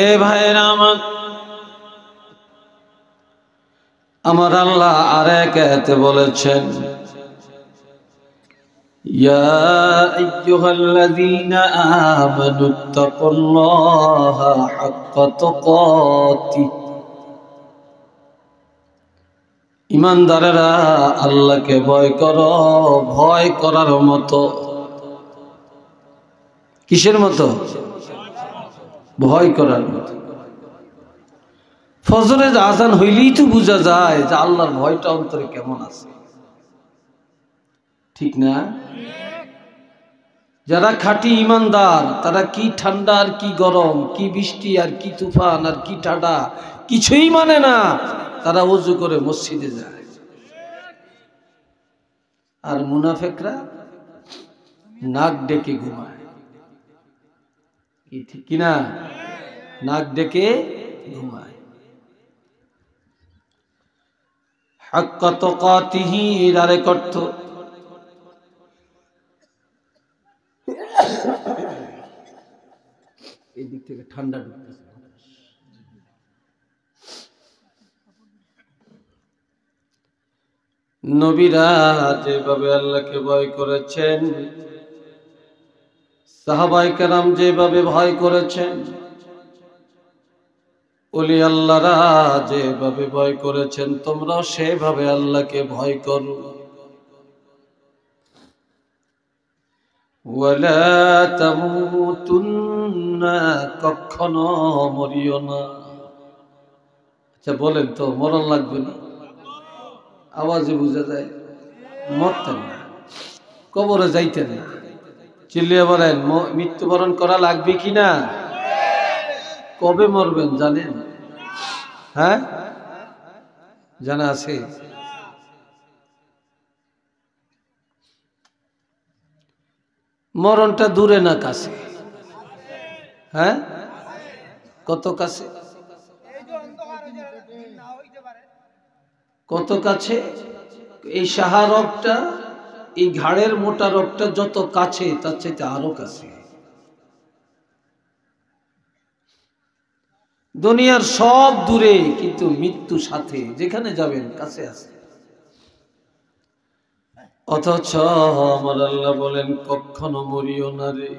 এ ভাইয়ের আমার আমার আল্লাহ আর এক এতে বলেছেন ইমানদারেরা আল্লাহকে ভয় কর ভয় করার মতো কিসের মতো ভয় করার কথা ফজরের আজান হইলেই তো বোঝা যায় যে আল্লাহর ভয়টা অন্তরে কেমন আছে ঠিক না যারা খাটি ইমানদার তারা কি ঠান্ডা আর কি গরম কি বৃষ্টি আর কি তুফান আর কি ঠাডা কিছুই মানে না তারা উজু করে মসজিদে যায় আর মুনাফেকরা নাক ডেকে ঘুমায় কি ঠিক কিনা নাক ডেকে ঘুমায় হাক্কত কতিহি এর আরেক অর্থ এই দিক থেকে ঠান্ডা ঢুকতেছে নবীরা যেভাবে আল্লাহকে ভয় করেছেন সাহাবাই কেরাম যেভাবে ভয় করেছেন অলি আল্লাহরা যেভাবে ভয় করেছেন তোমরাও সেভাবে আল্লাহকে ভয় করো কখনো মরিও না আচ্ছা বলেন তো মরণ লাগবে না আওয়াজে বোঝা যায় মরতেন না কবরে যাইতেন না চিল্লিয়ে বলেন মৃত্যুবরণ করা লাগবে কি না কবে মরবেন জানেন হ্যাঁ জানা আছে মরণটা দূরে না কাছে হ্যাঁ কত কাছে কত কাছে এই সাহারকটা এই ঘাড়ের মোটা রোগটা যত কাছে তার চাইতে আরো কাছে দুনিয়ার সব দূরে কিন্তু মৃত্যু সাথে যেখানে যাবেন কাছে আছে অথচ আমার আল্লাহ বলেন কখনো মরিও না রে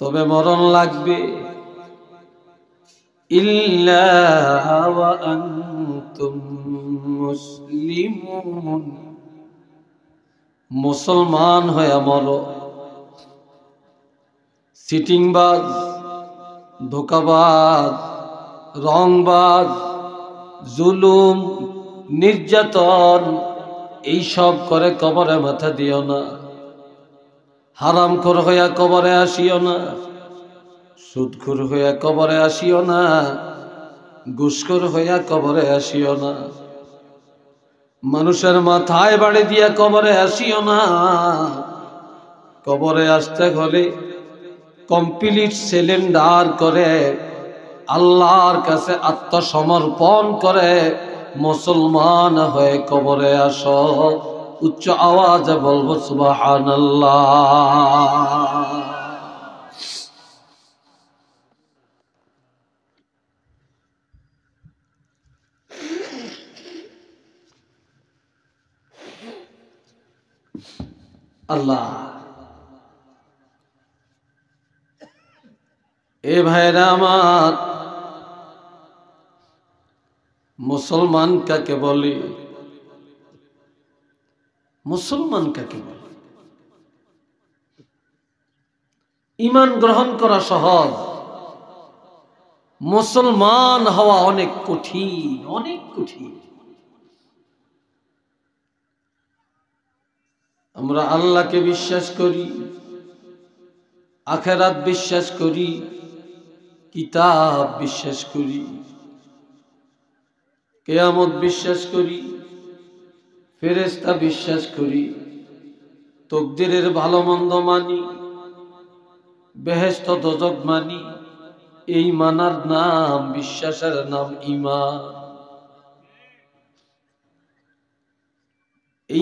তবে মরণ লাগবে ইল্লা أنتم مسلمون মুসলমান হয়ে বলো সিটিংবাজ ধোকাবাজ রংবাজ জুলুম নির্যাতন এইসব করে কবরে মাথা দিও না হারাম খোর হইয়া কবরে আসিও না সুদখুর হইয়া কবরে আসিও না গুস্কর হইয়া কবরে আসিও না মানুষের মাথায় বাড়ি দিয়া কবরে আসিও না কবরে আসতে হলে কমপ্লিট সিলিন্ডার করে আল্লাহর কাছে আত্মসমর্পণ করে মুসলমান হয়ে কবরে আস উচ্চ আওয়াজে বলবো সুবাহ আল্লাহ আল্লাহ এ ভাইরা আমার মুসলমান কাকে বলি মুসলমান কাকে বলি ইমান গ্রহণ করা সহজ মুসলমান হওয়া অনেক কঠিন অনেক কঠিন আমরা আল্লাহকে বিশ্বাস করি আখেরাত বিশ্বাস করি কিতাব বিশ্বাস করি কেয়ামত বিশ্বাস করি ফেরেস্তা বিশ্বাস করি তকদিরের ভালো মন্দ মানি বেহেস্ত দজক মানি এই মানার নাম বিশ্বাসের নাম ইমান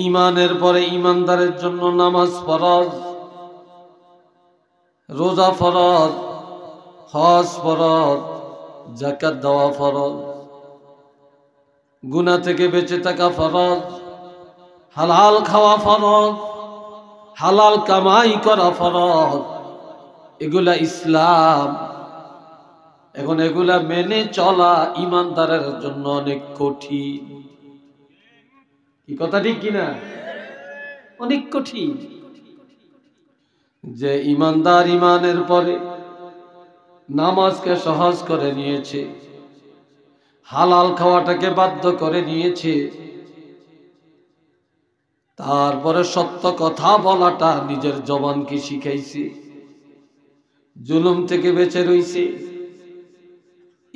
ইমানের পরে ইমানদারের জন্য নামাজ ফরজ রোজা ফরজ হজ ফরজ জাকাত দেওয়া ফরজ গুনা থেকে বেঁচে থাকা ফরজ হালাল খাওয়া ফরজ হালাল কামাই করা ফরজ এগুলা ইসলাম এখন এগুলা মেনে চলা ইমানদারের জন্য অনেক কঠিন কথা ঠিক কিনা অনেক কঠিন যে ইমানদার ইমানের পরে নামাজকে সহজ করে নিয়েছে হালাল খাওয়াটাকে বাধ্য করে নিয়েছে তারপরে সত্য কথা বলাটা নিজের জবানকে শিখাইছে জুলুম থেকে বেঁচে রইছে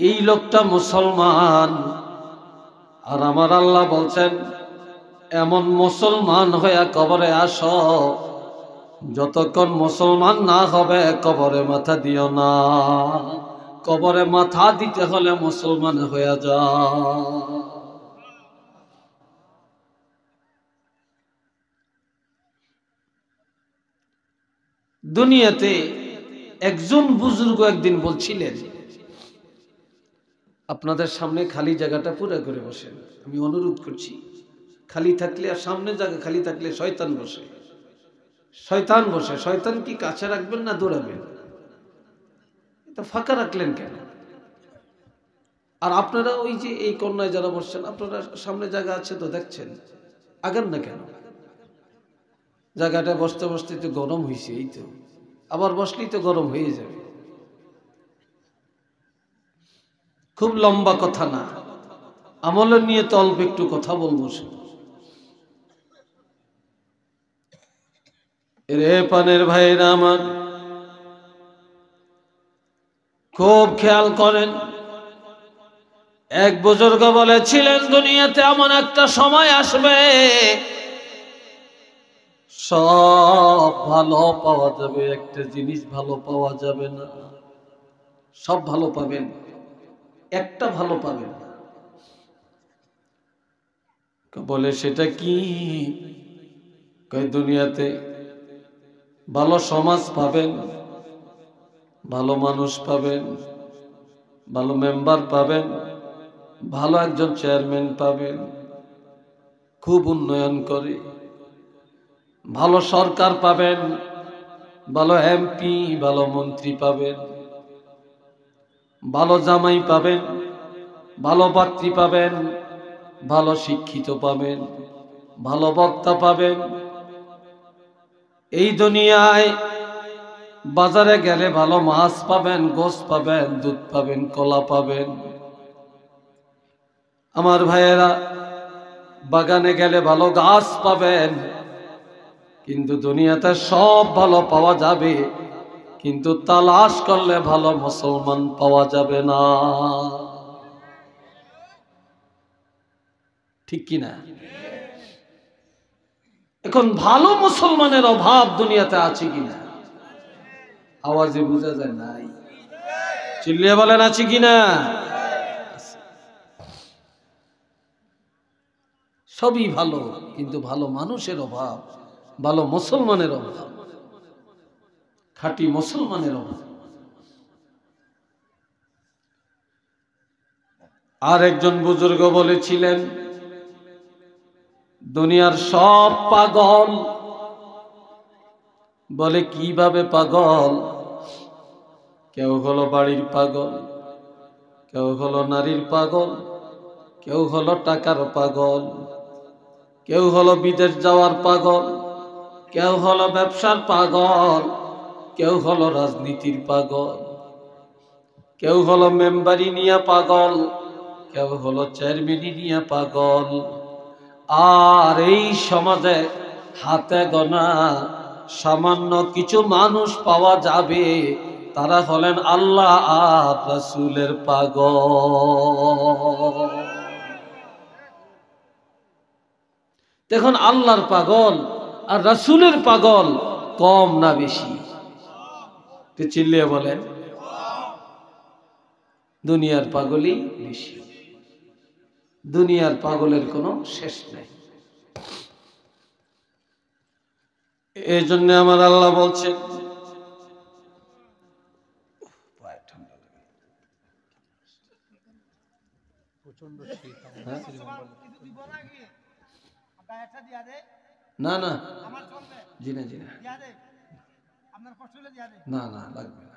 এই লোকটা মুসলমান আর আমার আল্লাহ বলছেন এমন মুসলমান হইয়া কবরে আস যতক্ষণ মুসলমান না হবে কবরে মাথা দিও না কবরে মাথা দিতে হলে মুসলমান হইয়া যা দুনিয়াতে একজন বুজুর্গ একদিন বলছিলেন আপনাদের সামনে খালি জায়গাটা পুরা করে বসেন আমি অনুরোধ করছি খালি থাকলে আর সামনে জায়গা খালি থাকলে শয়তান বসে শয়তান বসে শয়তান কি কাছে রাখবেন না দৌড়াবেন ফাঁকা রাখলেন কেন আর আপনারা ওই যে এই কন্যায় যারা বসছেন আপনারা সামনে জায়গা আছে তো দেখছেন আগান না কেন জায়গাটা বসতে বসতে তো গরম হয়েছে এই তো আবার বসলেই তো গরম হয়ে যাবে খুব লম্বা কথা না আমলের নিয়ে তো অল্প একটু কথা বলবো শুধু রে পানের ভাইরা আমার খুব খেয়াল করেন এক বুজুর্গ বলেছিলেন দুনিয়াতে এমন একটা সময় আসবে সব ভালো পাওয়া যাবে একটা জিনিস ভালো পাওয়া যাবে না সব ভালো পাবেন একটা ভালো পাবেন বলে সেটা কি দুনিয়াতে ভালো সমাজ পাবেন ভালো মানুষ পাবেন ভালো মেম্বার পাবেন ভালো একজন চেয়ারম্যান পাবেন খুব উন্নয়ন করে ভালো সরকার পাবেন ভালো এমপি ভালো মন্ত্রী পাবেন ভালো জামাই পাবেন ভালো পাত্রী পাবেন ভালো শিক্ষিত পাবেন ভালো বক্তা পাবেন এই দুনিয়ায় বাজারে গেলে ভালো মাছ পাবেন গোস পাবেন দুধ পাবেন কলা পাবেন আমার ভাইয়েরা বাগানে গেলে ভালো গাছ পাবেন কিন্তু দুনিয়াতে সব ভালো পাওয়া যাবে কিন্তু তালাশ করলে ভালো মুসলমান পাওয়া যাবে না ঠিক কিনা এখন ভালো মুসলমানের অভাব দুনিয়াতে আছে কিনা আওয়াজে বোঝা যায় নাই চিল্লিয়ে বলেন আছে কিনা সবই ভালো কিন্তু ভালো মানুষের অভাব ভালো মুসলমানের অভাব খাঁটি মুসলমানের অভাব আর একজন বুজুর্গ বলেছিলেন দুনিয়ার সব পাগল বলে কিভাবে পাগল কেউ হলো বাড়ির পাগল কেউ হলো নারীর পাগল কেউ হলো টাকার পাগল কেউ হলো বিদেশ যাওয়ার পাগল কেউ হলো ব্যবসার পাগল কেউ হলো রাজনীতির পাগল কেউ হলো মেম্বারি নিয়ে পাগল কেউ হলো চেয়ারম্যানি নিয়ে পাগল আর এই সমাজে হাতে গোনা সামান্য কিছু মানুষ পাওয়া যাবে তারা হলেন আল্লাহ আর পাগ দেখুন আল্লাহর পাগল আর রাসুলের পাগল কম না বেশি চিল্লিয়ে বলেন দুনিয়ার পাগলই বেশি দুনিয়ার পাগলের কোনো শেষ নেই এই জন্য আমার আল্লাহ বলছে না না জি না জি না না না লাগবে না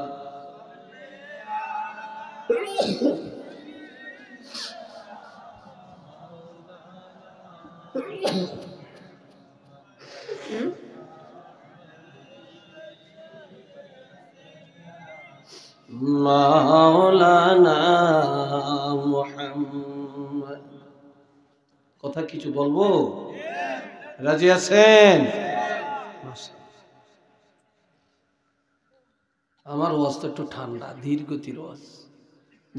কথা কিছু বলবো রাজি আছেন আমার তো একটু ঠান্ডা ধীর গতির ওয়াজ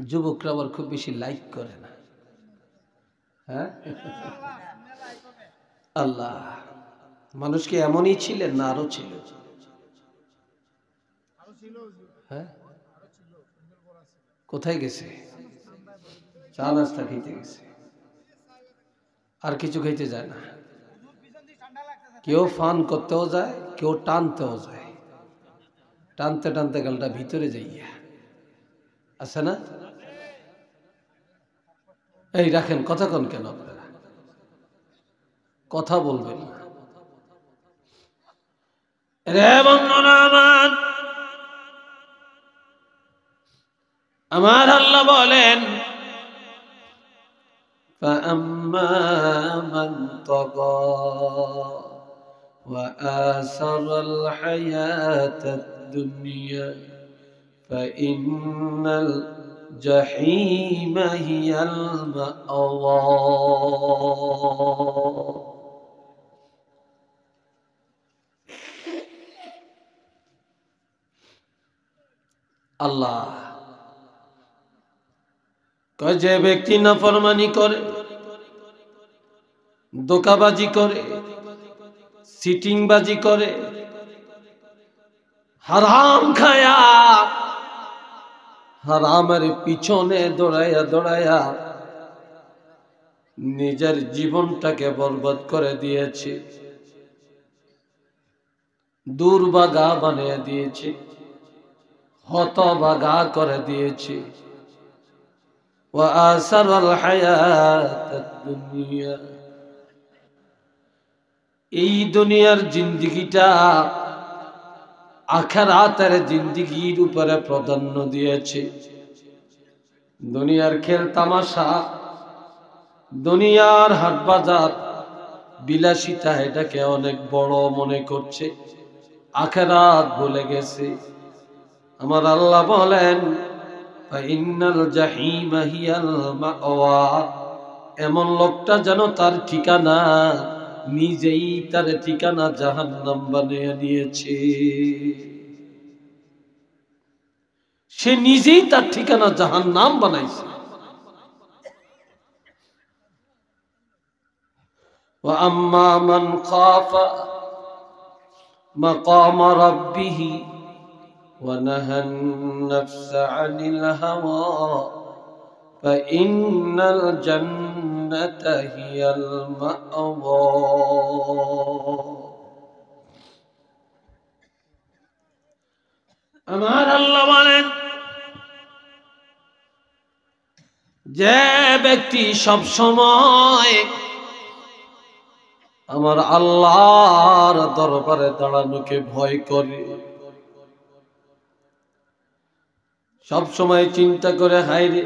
যুবকরা আবার খুব বেশি লাইক করে না হ্যাঁ আল্লাহ মানুষকে এমনই ছিলেন না আরো ছিল হ্যাঁ কোথায় গেছে চা নাস্তা খেতে গেছে আর কিছু খেতে যায় না কেউ ফান করতেও যায় কেউ টানতেও যায় টানতে টানতে গালটা ভিতরে যাইয়া আছে না এই রাখেন কথা কন কেন আপনারা কথা বলবেন না রে বন্ধনা আমার আল্লাহ বলেন من طغى وآثر الحياة الدنيا فإن الجحيم هي المأوى الله কয় যে ব্যক্তি নাফরমানি করে দোকাবাজি করে সিটিংবাজি করে হারাম খায়া হারামের পিছনে দৌড়াইয়া দৌড়াইয়া নিজের জীবনটাকে বরবাদ করে দিয়েছে গা বানিয়ে দিয়েছে হত গা করে দিয়েছে وآثر الحياة الدنيا এই দুনিয়ার জিন্দিগিটা আখেরাতের জিন্দিগির উপরে প্রাধান্য দিয়েছে দুনিয়ার খেল তামাশা দুনিয়ার হাট বাজার বিলাসিতা এটাকে অনেক বড় মনে করছে আখেরাত ভুলে গেছে আমার আল্লাহ বলেন এমন লোকটা যেন তার ঠিকানা নিজেই তার ঠিকানা জাহান নাম বানিয়ে নিয়েছে সে নিজেই তার ঠিকানা জাহান নাম বানাইছে وأما من خاف مقام ربه ونهى النفس عن الهوى فإن الجنة هي المأوى আমার আল্লাহ বলেন যে ব্যক্তি সব সময় আমার আল্লাহর দরবারে দাঁড়ানোকে ভয় করে সব সময় চিন্তা করে হাই রে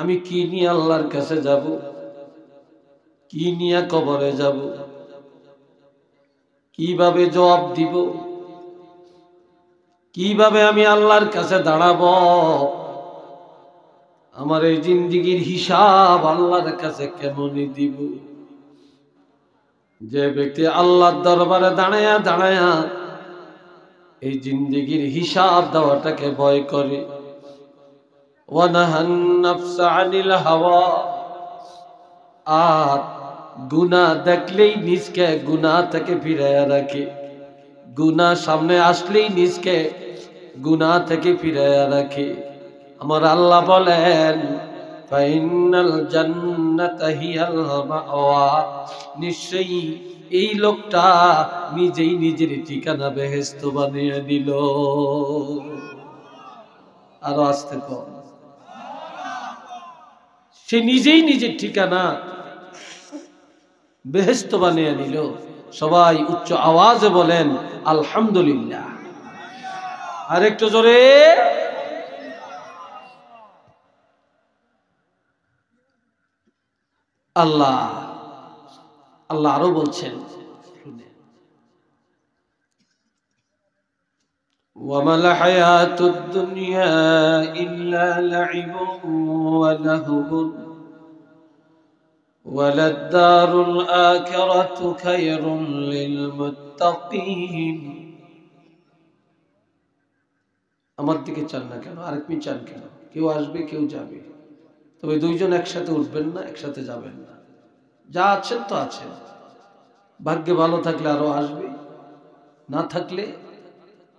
আমি কি নিয়ে আল্লাহর কাছে যাব কি নিয়ে কবরে যাব কিভাবে জবাব দিব কিভাবে আমি আল্লাহর কাছে দাঁড়াব আমার এই জিন্দিগির হিসাব আল্লাহর কাছে কেমনই দিব যে ব্যক্তি আল্লাহর দরবারে দাঁড়ায়া দাঁড়ায়া এই জিন্দিগির হিসাব দেওয়াটাকে ভয় করে আর গুনা দেখলেই নিজকে গুনা থেকে ফিরাইয়া রাখে গুনা সামনে আসলেই নিজকে গুনা থেকে ফিরাইয়া রাখে আমার আল্লাহ বলেন নিশ্চয়ই এই লোকটা নিজেই নিজের ঠিকানা বেহেস্ত বানিয়ে দিল আরো আসতে কম সে নিজেই নিজের ঠিকানা বেহেস্ত বানিয়ে দিল সবাই উচ্চ আওয়াজে বলেন আলহামদুলিল্লাহ আরেকটু জোরে আল্লাহ আল্লাহ আরো বলছেন وما الحياة الدنيا إلا لعب ولهو وللدار الآخرة خير للمتقين আমার দিকে চান না কেন আরেকমি চান কেন কেউ আসবে কেউ যাবে তবে দুইজন একসাথে উঠবেন না একসাথে যাবেন না যা আছেন তো আছেন ভাগ্যে ভালো থাকলে আরো আসবে না থাকলে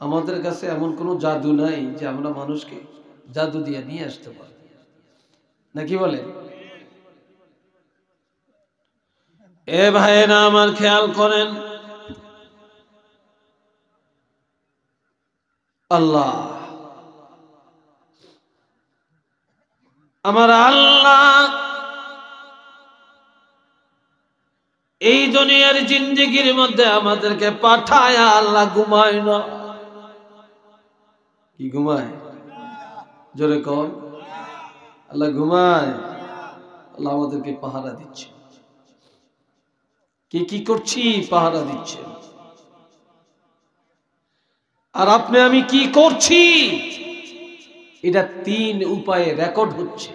আমাদের কাছে এমন কোনো জাদু নাই যে আমরা মানুষকে জাদু দিয়ে নিয়ে আসতে পারি নাকি বলে এ ভাইয়েরা আমার খেয়াল করেন আল্লাহ আমার আল্লাহ এই দুনিয়ার জিন্দিগির মধ্যে আমাদেরকে পাঠায় আল্লাহ ঘুমায় না কি ঘুমায় জোরে কম আল্লাহ ঘুমায় আল্লাহ আমাদেরকে পাহারা দিচ্ছে কি কি করছি পাহারা দিচ্ছে আর আপনি আমি কি করছি এটা তিন উপায়ে রেকর্ড হচ্ছে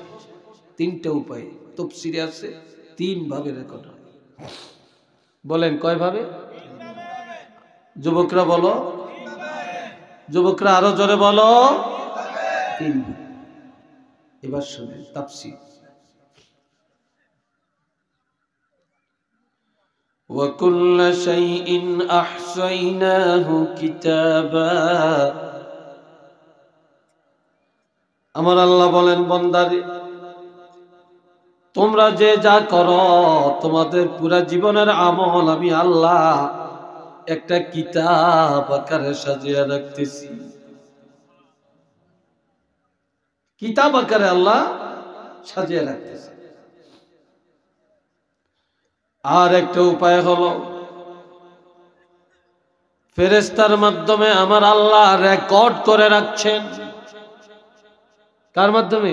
তিনটা উপায়ে তফসিরে আছে তিন ভাবে রেকর্ড বলেন কয় ভাবে যুবকরা বলো যুবকরা আরো জোরে বলো তিন এবার শুনে তাপসি وكل شيء أحصيناه كتابا আমার আল্লাহ বলেন বন্দারে তোমরা যে যা কর তোমাদের পুরা জীবনের আমল আমি আল্লাহ একটা কিতাব আকারে সাজিয়ে রাখতেছি কিতাব আকারে আল্লাহ সাজিয়ে রাখতেছি আর একটা উপায় হলো ফেরেস্তার মাধ্যমে আমার আল্লাহ রেকর্ড করে রাখছেন কার মাধ্যমে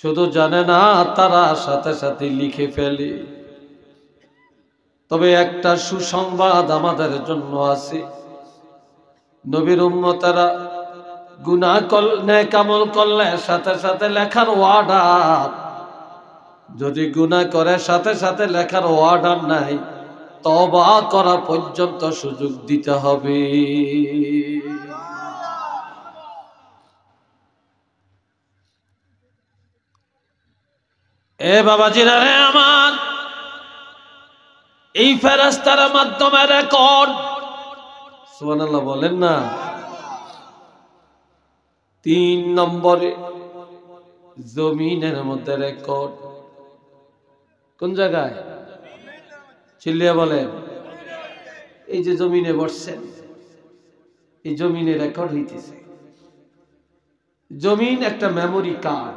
শুধু জানে না তারা সাথে সাথে লিখে ফেলে তবে একটা সুসংবাদ আমাদের জন্য আছে নবীর উম্মতারা গুণা করলে কামল করলে সাথে সাথে লেখার ওয়ার্ডার যদি গুণা করে সাথে সাথে লেখার ওয়ার্ডার নাই তবা করা পর্যন্ত সুযোগ দিতে হবে এ জিরা রে আমার এই ফেরাস্তার মাধ্যমে রেকর্ড সুবহানাল্লাহ বলেন না তিন নম্বরে জমিনের মধ্যে রেকর্ড কোন জায়গায় চিল্লিয়া বলে এই যে জমিনে বসছেন এই জমিনে রেকর্ড হইতেছে জমিন একটা মেমোরি কার্ড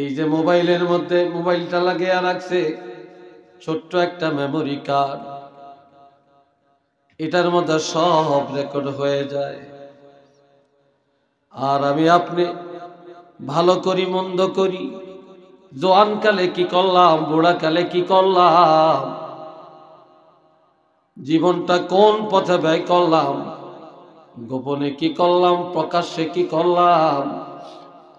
এই যে মোবাইলের মধ্যে মোবাইলটা লাগিয়ে রাখছে ছোট্ট একটা মেমোরি কার্ড এটার মধ্যে সব রেকর্ড হয়ে যায় আর আমি আপনি ভালো করি মন্দ করি জোয়ানকালে কি করলাম বুড়াকালে কি করলাম জীবনটা কোন পথে ব্যয় করলাম গোপনে কি করলাম প্রকাশ্যে কি করলাম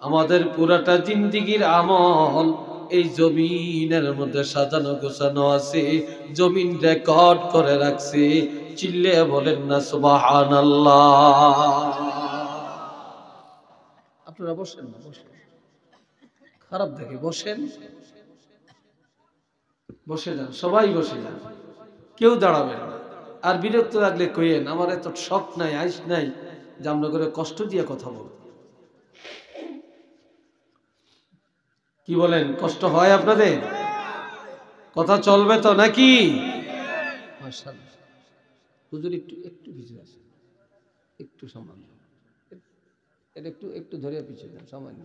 আমাদের পুরাটা জিন্দিগির আমল এই জমিনের মধ্যে সাজানো গোছানো আছে জমিন রেকর্ড করে রাখছে চিল্লে বলেন না সুবাহান আপনারা বসেন না বসেন খারাপ দেখে বসেন বসে যান সবাই বসে যান কেউ দাঁড়াবেন না আর বিরক্ত লাগলে কইেন আমার এত শখ নাই আইস নাই যে আমরা করে কষ্ট দিয়ে কথা বলবো কি বলেন কষ্ট হয় আপনাদের কথা চলবে তো নাকি হুজুর একটু একটু পিছিয়ে আছে একটু সামান্য এটা একটু একটু ধরে পিছিয়ে দেন সামান্য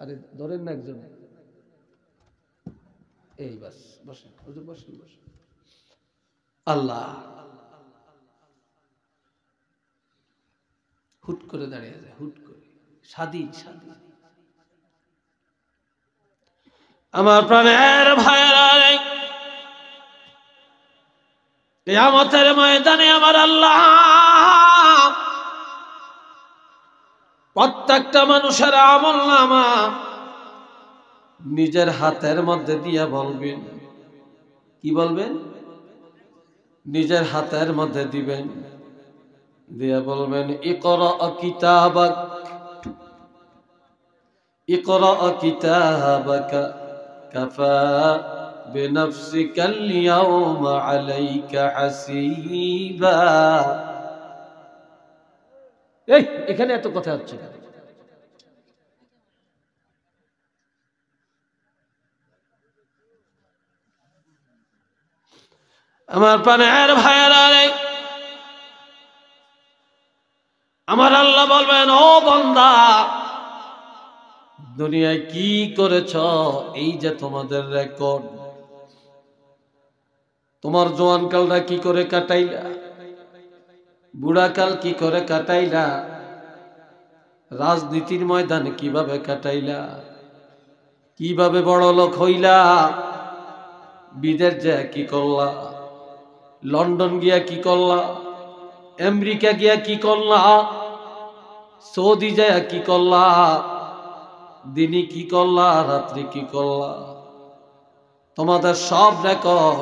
আরে ধরেন না একজন এই বাস বসেন হুজুর বসেন বসেন আল্লাহ হুট করে দাঁড়িয়ে যায় হুট করে স্বাধীন স্বাধীন আমার প্রাণের ভাইরা ময়দানে আমার আল্লাহ প্রত্যেকটা মানুষের আমল নামা নিজের হাতের মধ্যে দিয়ে বলবেন কি বলবেন নিজের হাতের মধ্যে দিবেন দিয়া বলবেন ইকর অকিতাবাক ইকর কিতাবাকা كفى بنفسك اليوم عليك حسيبا এই এখানে এত কথা হচ্ছে আমার প্রাণের ভাইয়েরা আমার আল্লাহ বলবেন ও বন্দা দুনিয়ায় কি করেছ এই যে তোমাদের রেকর্ড তোমার জোয়ানকালটা কি করে কাটাইলা বুড়াকাল কি করে কাটাইলা রাজনীতির ময়দানে কিভাবে কাটাইলা কিভাবে বড় লোক হইলা বিদেশ যা কি করলা লন্ডন গিয়া কি করলা আমেরিকা গিয়া কি করলা সৌদি যায় কি করলা দিনে কি করলা রাত্রি কি করলা তোমাদের সব রেকর্ড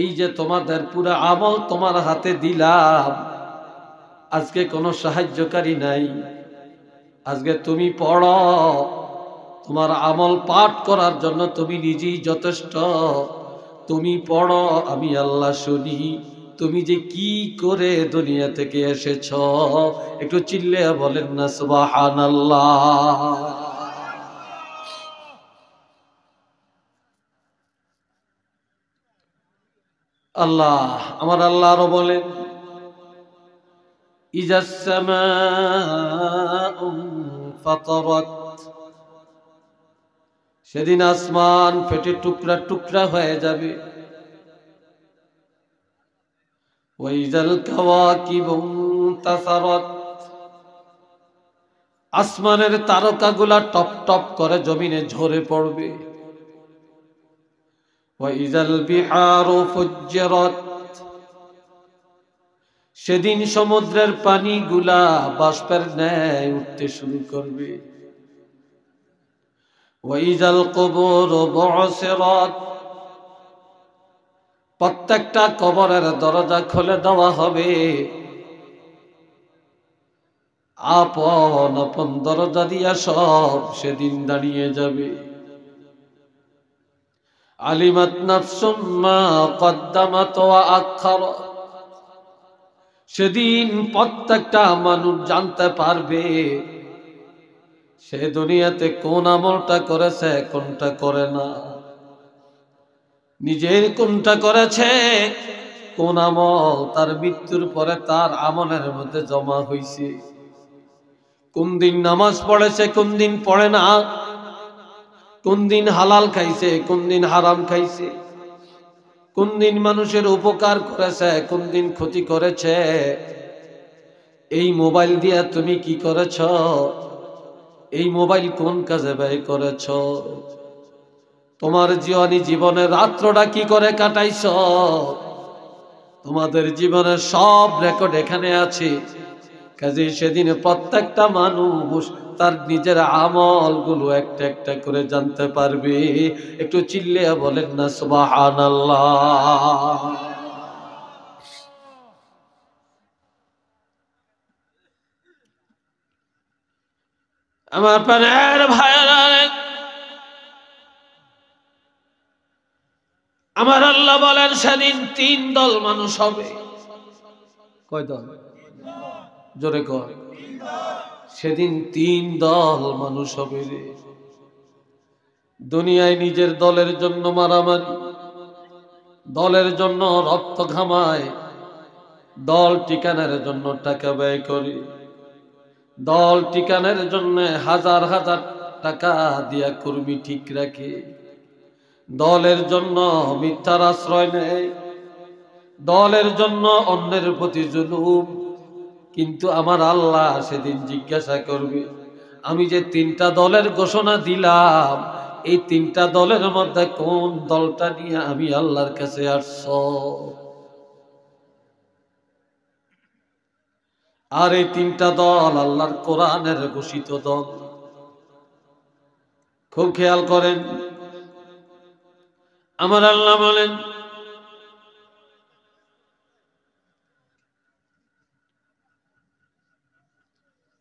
এই যে তোমাদের পুরো আমল তোমার হাতে দিলাম আজকে কোনো সাহায্যকারী নাই আজকে তুমি পড়ো তোমার আমল পাঠ করার জন্য তুমি নিজেই যথেষ্ট তুমি পড়ো আমি আল্লাহ শুনি তুমি যে কি করে দুনিয়া থেকে এসেছ একটু চিল্লে বলেন না সুবাহান আল্লাহ আমার আল্লাহ আরো বলেন সেদিন আসমান ফেটে টুকরা টুকরা হয়ে যাবে وإذا الكواكب انتصرت আসমানের তারকাগুলা টপ টপ করে জমিনে ঝরে পড়বে ওয়াইজাল বিহারু ফুজ্জিরাত সেদিন সমুদ্রের পানিগুলা বাষ্পের ন্যায় উঠতে শুরু করবে ওয়াইজাল কবর বসরাত প্রত্যেকটা কবরের দরজা খুলে দেওয়া হবে আপন আপন দরজা দিয়া সব সেদিন দাঁড়িয়ে যাবে আলিমাত নাফসুম্মা কদ্দামাত আক্ষর সেদিন প্রত্যেকটা মানুষ জানতে পারবে সে দুনিয়াতে কোন আমলটা করেছে কোনটা করে না নিজের কোনটা করেছে কোন আমল তার মৃত্যুর পরে তার আমলের মধ্যে জমা হয়েছে কোন দিন নামাজ পড়েছে কোন দিন পড়ে না কোন দিন হালাল খাইছে কোন দিন হারাম খাইছে কোন দিন মানুষের উপকার করেছে কোন দিন ক্ষতি করেছে এই মোবাইল দিয়া তুমি কি করেছ এই মোবাইল কোন কাজে ব্যয় করেছ তোমার জীবনী জীবনের রাত্রটা কি করে কাটাইছ তোমাদের জীবনের সব রেকর্ড এখানে আছে কাজে সেদিন প্রত্যেকটা মানুষ তার নিজের আমল গুলো একটা একটা করে জানতে পারবে একটু চিল্লিয়া বলেন না সুবাহান আমার প্রাণের ভাইরা আমার আল্লাহ বলেন সেদিন তিন দল মানুষ হবে কয় দল জোরে কর সেদিন তিন দল মানুষ হবে রে দুনিয়ায় নিজের দলের জন্য মারামারি দলের জন্য রক্ত ঘামায় দল টিকানের জন্য টাকা ব্যয় করে দল টিকানের জন্য হাজার হাজার টাকা দিয়া কর্মী ঠিক রাখে দলের জন্য মিথ্যার আশ্রয় নেই দলের জন্য অন্যের প্রতি জুলুম কিন্তু আমার আল্লাহ সেদিন জিজ্ঞাসা করবে আমি যে তিনটা দলের ঘোষণা দিলাম এই তিনটা দলের মধ্যে কোন দলটা নিয়ে আমি আল্লাহর কাছে আসছ আর এই তিনটা দল আল্লাহর কোরআনের ঘোষিত দল খুব খেয়াল করেন আমার আল্লাহ বলেন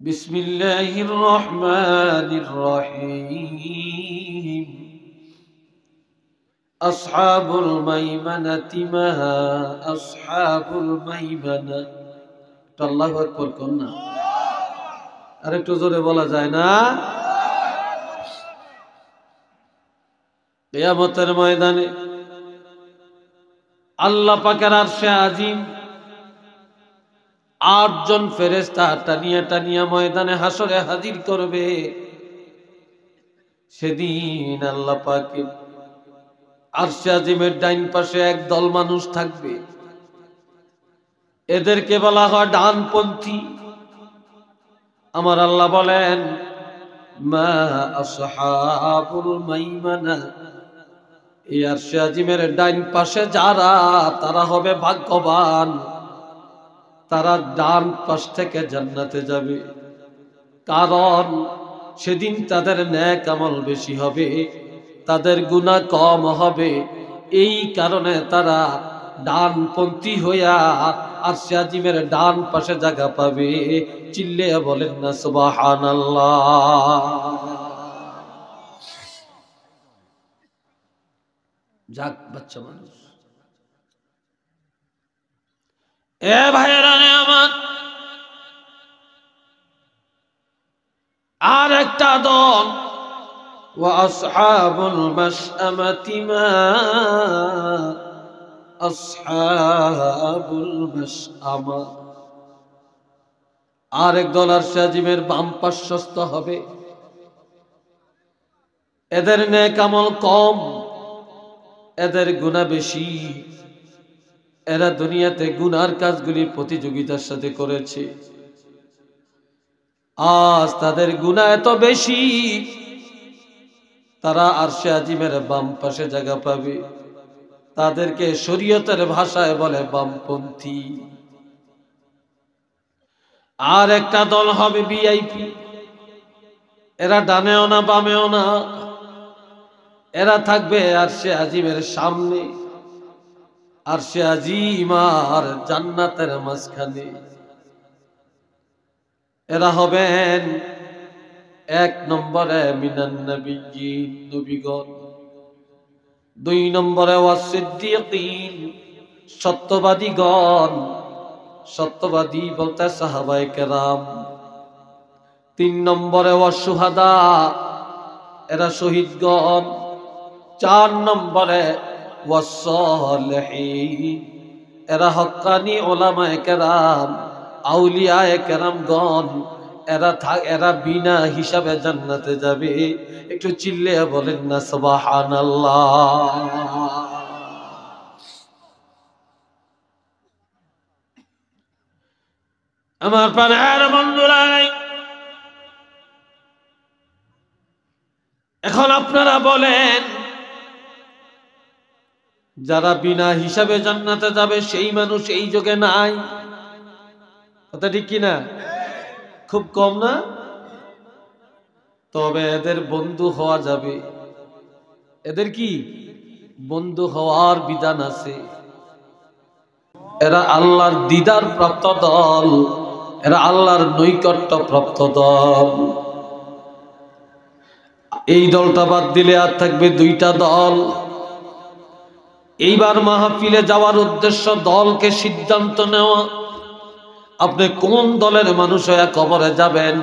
بسم الله الرحمن الرحيم أصحاب الميمنة ما أصحاب الميمنة الله أكبر كنا আরেকটু জোরে বলা যায় না কেয়ামতের ময়দানে আল্লাহ পাকের আর সে আজিম আটজন ফেরেস্তা টানিয়া টানিয়া ময়দানে হাসরে হাজির করবে সেদিন আল্লাহ পাকে আর সে আজিমের ডাইন পাশে এক দল মানুষ থাকবে এদেরকে বলা হয় ডানপন্থী আমার আল্লাহ বলেন মা আসহাবুল মাইমানা ইয়ার শাহিমের ডাইন পাশে যারা তারা হবে ভাগ্যবান তারা ডান পাশ থেকে জান্নাতে যাবে কারণ সেদিন তাদের ন্যায় কামল বেশি হবে তাদের গুণা কম হবে এই কারণে তারা ডানপন্থী হইয়া আর শাহিমের ডান পাশে জায়গা পাবে চিল্লে বলেন না সুবাহ আল্লাহ যাক বাচ্চা মানুষ এ ভাইয়েরা আমার আর একটা দল আরেক দল আর সাজিমের বাম পাশ্বস্ত হবে এদের নেকামল কম এদের গুণা বেশি এরা দুনিয়াতে গুনার কাজগুলি প্রতিযোগিতার সাথে করেছে আজ তাদের গুণা এত বেশি তারা আরশে আজিমের বাম পাশে জায়গা পাবে তাদেরকে শরীয়তের ভাষায় বলে বামপন্থী আর একটা দল হবে বিআইপি এরা ডানেও না বামেও না এরা থাকবে আর সে আজিমের সামনে আর সে আজিম আর জান্নাতের মাঝখানে এরা হবেন এক নম্বরে মিনান নবীগণ দুই নম্বরে ওয়াসিদ্দিকিন সত্যবাদীগণ সত্যবাদী বলতে সাহাবাই কেরাম তিন নম্বরে অসুহাদা এরা শহীদগণ চার নম্বরে এরা হকানি ওলামায় কেরাম আউলিয়ায় গণ এরা থাক এরা বিনা হিসাবে জান্নাতে যাবে একটু চিল্লে বলেন না সবাহান আমার প্রাণের বন্ধুরা এখন আপনারা বলেন যারা বিনা হিসাবে জান্নাতে যাবে সেই মানুষ এই যুগে নাই কথা ঠিক কিনা খুব কম না তবে এদের বন্ধু হওয়া যাবে এদের কি বন্ধু হওয়ার বিধান আছে এরা আল্লাহর দিদার প্রাপ্ত দল এরা আল্লাহর নৈকট্য প্রাপ্ত দল এই দলটা বাদ দিলে আর থাকবে দুইটা দল এইবার মাহফিলে যাওয়ার উদ্দেশ্য দলকে সিদ্ধান্ত নেওয়া আপনি কোন দলের মানুষ হয়ে কবরে যাবেন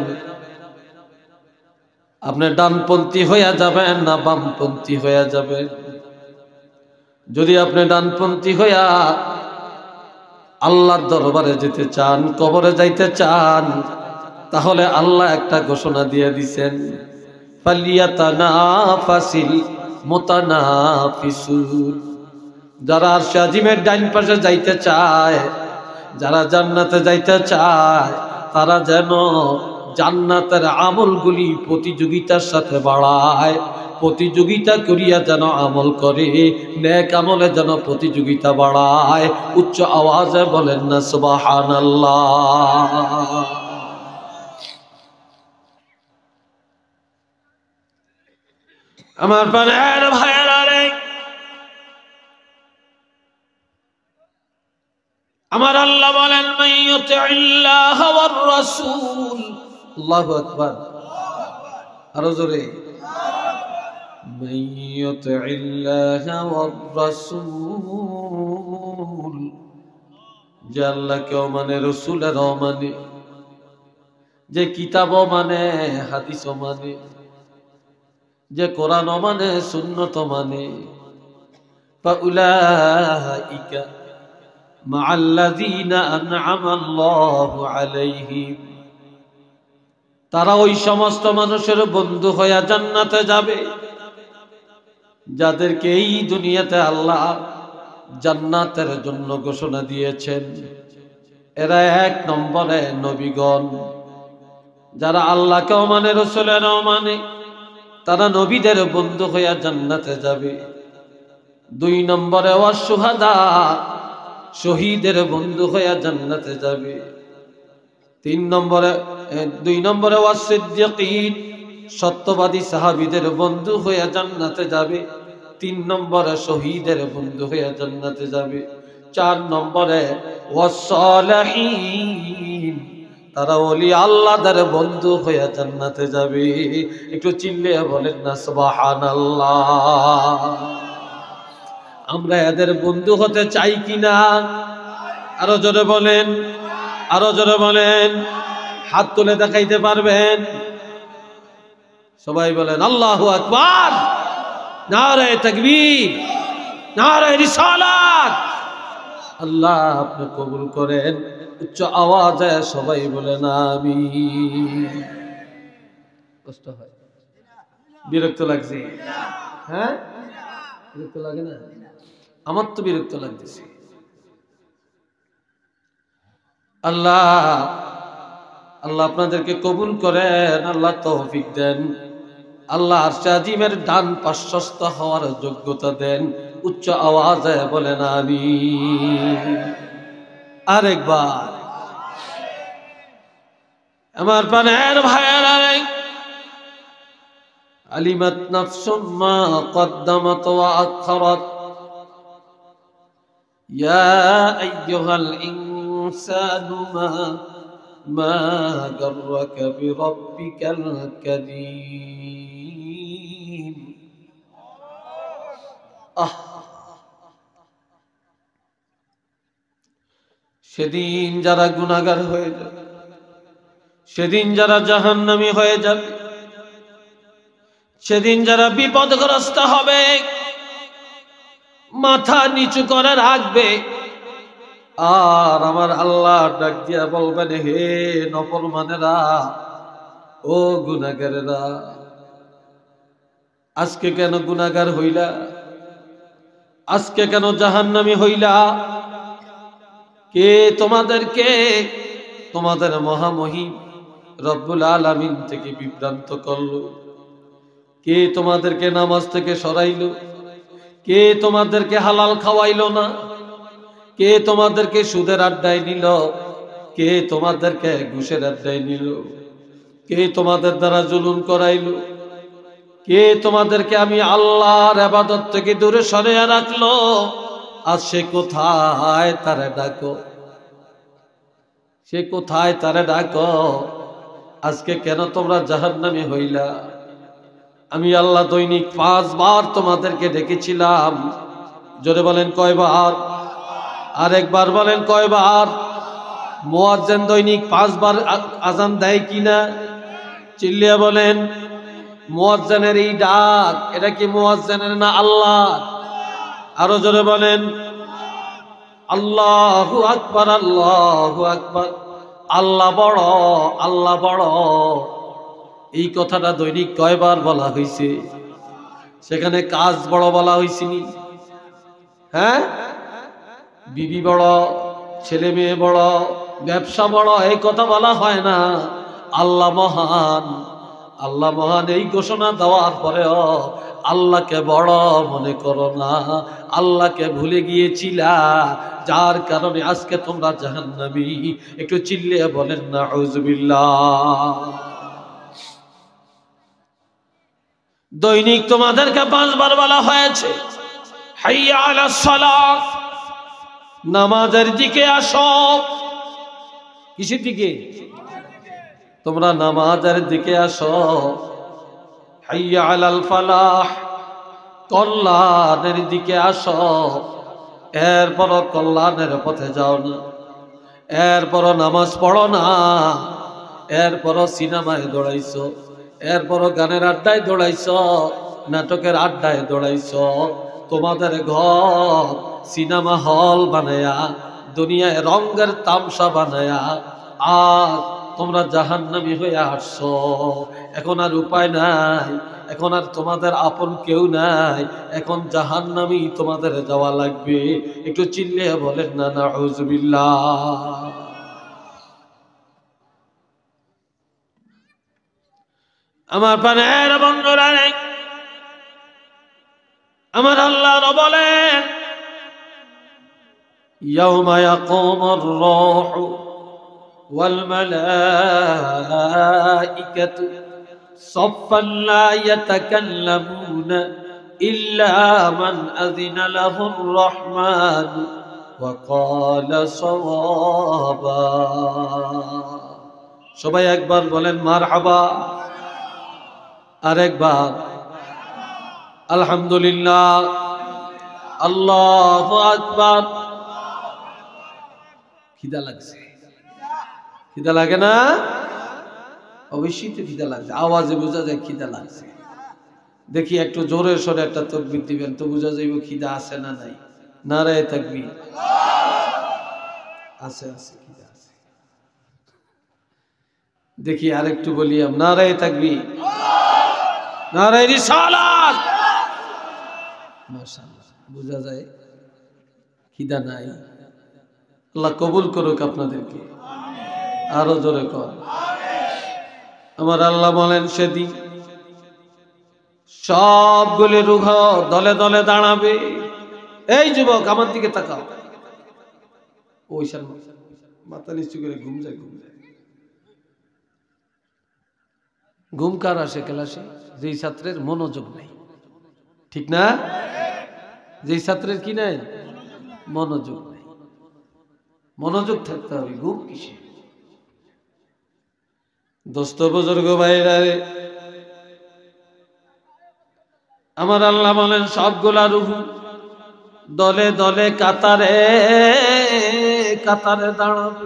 আপনি ডানপন্থী হইয়া যাবেন না বামপন্থী হইয়া যাবেন যদি আপনি ডানপন্থী হইয়া আল্লাহর দরবারে যেতে চান কবরে যাইতে চান তাহলে আল্লাহ একটা ঘোষণা দিয়ে দিছেন পালিয়াতানা ফাসিল মোতানা ফিসুর যারা শাজিমের ডাইন পাশে যাইতে চায় যারা জান্নাতে যাইতে চায় তারা যেন জান্নাতের আমলগুলি প্রতিযোগিতার সাথে বাড়ায় প্রতিযোগিতা করিয়া যেন আমল করে ন্যাক আমলে যেন প্রতিযোগিতা বাড়ায় উচ্চ আওয়াজে বলেন না সুবাহান আমার প্রাণের ভাই আমার আল্লাহ বলেন আরো জোরে যে মানে, মানে যে কিতাব মানে হাদিস মানে যে কোরআন মানে সুন্নত মানে উলা ইকা مع الذين أنعم الله عليهم তারা ওই সমস্ত মানুষের বন্ধু হইয়া জান্নাতে যাবে যাদেরকে এই দুনিয়াতে আল্লাহ জান্নাতের জন্য ঘোষণা দিয়েছেন এরা এক নম্বরে নবীগণ যারা আল্লাহকেও মানে রসুলেরও মানে তারা নবীদের বন্ধু হইয়া জান্নাতে যাবে দুই নম্বরে অসুহাদা শহীদের বন্ধু হইয়া জান্নাতে যাবে তিন নম্বরে দুই নম্বরে ওয়াসিদ্দিকীন সত্যবাদী সাহাবিদের বন্ধু হইয়া জান্নাতে যাবে তিন নম্বরে শহীদের বন্ধু হইয়া জান্নাতে যাবে চার নম্বরে ওয়াসলাহীন তারা ওলি আল্লাহদের বন্ধু হইয়া জান্নাতে যাবে একটু চিল্লিয়া বলেন না সুবহানাল্লাহ আমরা এদের বন্ধু হতে চাই কিনা আরো জোরে বলেন আরো জোরে বলেন হাত তুলে দেখাইতে পারবেন সবাই বলেন আল্লাহ আকবার নারায় তকবীর নারায় রিসালাত আল্লাহ আপনি কবুল করেন উচ্চ আওয়াজে সবাই বলেন আমি কষ্ট হয় বিরক্ত লাগছে হ্যাঁ বিরক্ত লাগে না আমার তো বিরক্ত লাগতেছে আল্লাহ আল্লাহ আপনাদেরকে কবুল করেন আল্লাহ তহফিক দেন আল্লাহ আরশাজিমের ডান পাশ্বস্ত হওয়ার যোগ্যতা দেন উচ্চ আওয়াজে বলেন আমি আরেকবার আমার প্রাণের ভাইয়ার আরেক আলিমাত নাফসুম্মা কদ্দামাত ওয়া আখারাত يا أيها الإنسان ما ما غرك بربك الكريم সেদিন যারা গুণাগার হয়ে যাবে সেদিন যারা জাহান্নামী হয়ে যাবে সেদিন যারা বিপদগ্রস্ত হবে মাথা নিচু করে রাখবে আর আমার আল্লাহ ডাক দিয়া বলবেন হে নপর মানেরা ও গুণাগারেরা আজকে কেন গুনাগার হইলা আজকে কেন জাহান্নামি হইলা কে তোমাদেরকে তোমাদের মহামহিম রব্বুল আলমিন থেকে বিভ্রান্ত করল কে তোমাদেরকে নামাজ থেকে সরাইল কে তোমাদেরকে হালাল খাওয়াইল না কে তোমাদেরকে সুদের আড্ডায় নিল কে তোমাদেরকে ঘুষের আড্ডায় নিল কে তোমাদের দ্বারা জুলুম করাইল কে তোমাদেরকে আমি আল্লাহর আবাদত থেকে দূরে সরে রাখলো আর সে কোথায় তারা ডাকো সে কোথায় তারা ডাকো আজকে কেন তোমরা জাহান্নামি হইলা আমি আল্লাহ দৈনিক পাঁচবার তোমাদেরকে ডেকেছিলাম জোরে বলেন কয়বার আরেকবার বলেন কয়বার মোয়াজ্জেন দৈনিক পাঁচবার আজান দেয় কিনা চিল্লিয়া বলেন মোয়াজ্জানের এই ডাক এটা কি মোয়াজ্জানের না আল্লাহ আরো জোরে বলেন আল্লাহ আকবর আল্লাহ আকবর আল্লাহ বড় আল্লাহ বড় এই কথাটা দৈনিক কয়বার বলা হয়েছে সেখানে কাজ বড় বলা হয়েছিনি হ্যাঁ বিবি বড় ছেলে মেয়ে বড় ব্যবসা বড় এই কথা বলা হয় না আল্লাহ মহান আল্লাহ মহান এই ঘোষণা দেওয়ার পরেও আল্লাহকে বড় মনে করো না আল্লাহকে ভুলে গিয়েছিলা যার কারণে আজকে তোমরা জাহান্নাবি একটু চিল্লিয়ে বলেন না হজবিল্লা দৈনিক তোমাদেরকে পাঁচবার বলা হয়েছে নামাজের দিকে আসো কিসের দিকে তোমরা নামাজের দিকে আসো হাইয়া আলাল ফালাহ কল্যাণের দিকে আসো এরপর কল্যাণের পথে যাও না এরপর নামাজ পড়ো না এরপর সিনেমায় দৌড়াইছো এরপরও গানের আড্ডায় দৌড়াইছ নাটকের আড্ডায় দৌড়াইছ তোমাদের ঘর সিনেমা হল বানায়া দুনিয়ায় রঙ্গের তামসা বানায়া আর তোমরা জাহান্নামি হয়ে আসছ এখন আর উপায় নাই এখন আর তোমাদের আপন কেউ নাই এখন জাহান্নামি তোমাদের যাওয়া লাগবে একটু চিল্লিয়ে বলেন না না হজবিল্লা আমার প্রাণের বন্ধুরা আমার আল্লাহ বলেন يوم يقوم الروح والملائكة صفا لا يتكلمون إلا من أذن له الرحمن وقال صوابا شبه أكبر ولن مرحبا আরেকবার আলহামদুলিল্লাহ আল্লাহ আকবার খিদা লাগছে খিদা লাগে না অবশ্যই তো খিদা লাগছে আওয়াজে বোঝা যায় খিদা লাগছে দেখি একটু জোরে সরে একটা তকবির দিবেন তো বোঝা যাইব খিদা আছে না নাই না থাকবি আছে আছে খিদা আছে দেখি আরেকটু বলিয়াম না রায় থাকবি বোঝা যায় খিদা নাই আল্লাহ কবুল করুক আপনাদেরকে আরো জোরে কর আমার আল্লাহ বলেন সেদিন সবগুলি রুহ দলে দলে দাঁড়াবে এই যুবক আমার দিকে তাকাও ওই মাথা নিচু করে ঘুম যায় ঘুম যায় ঘুম কার আসে ক্লাসে যেই ছাত্রের মনোযোগ নেই ঠিক না যেই ছাত্রের কি নাই মনোযোগ নেই মনোযোগ থাকতে হবে ঘুম কিসে দোস্ত বুজুর্গ ভাইরা আমার আল্লাহ বলেন সবগুলা রুহু দলে দলে কাতারে কাতারে দাঁড়াবে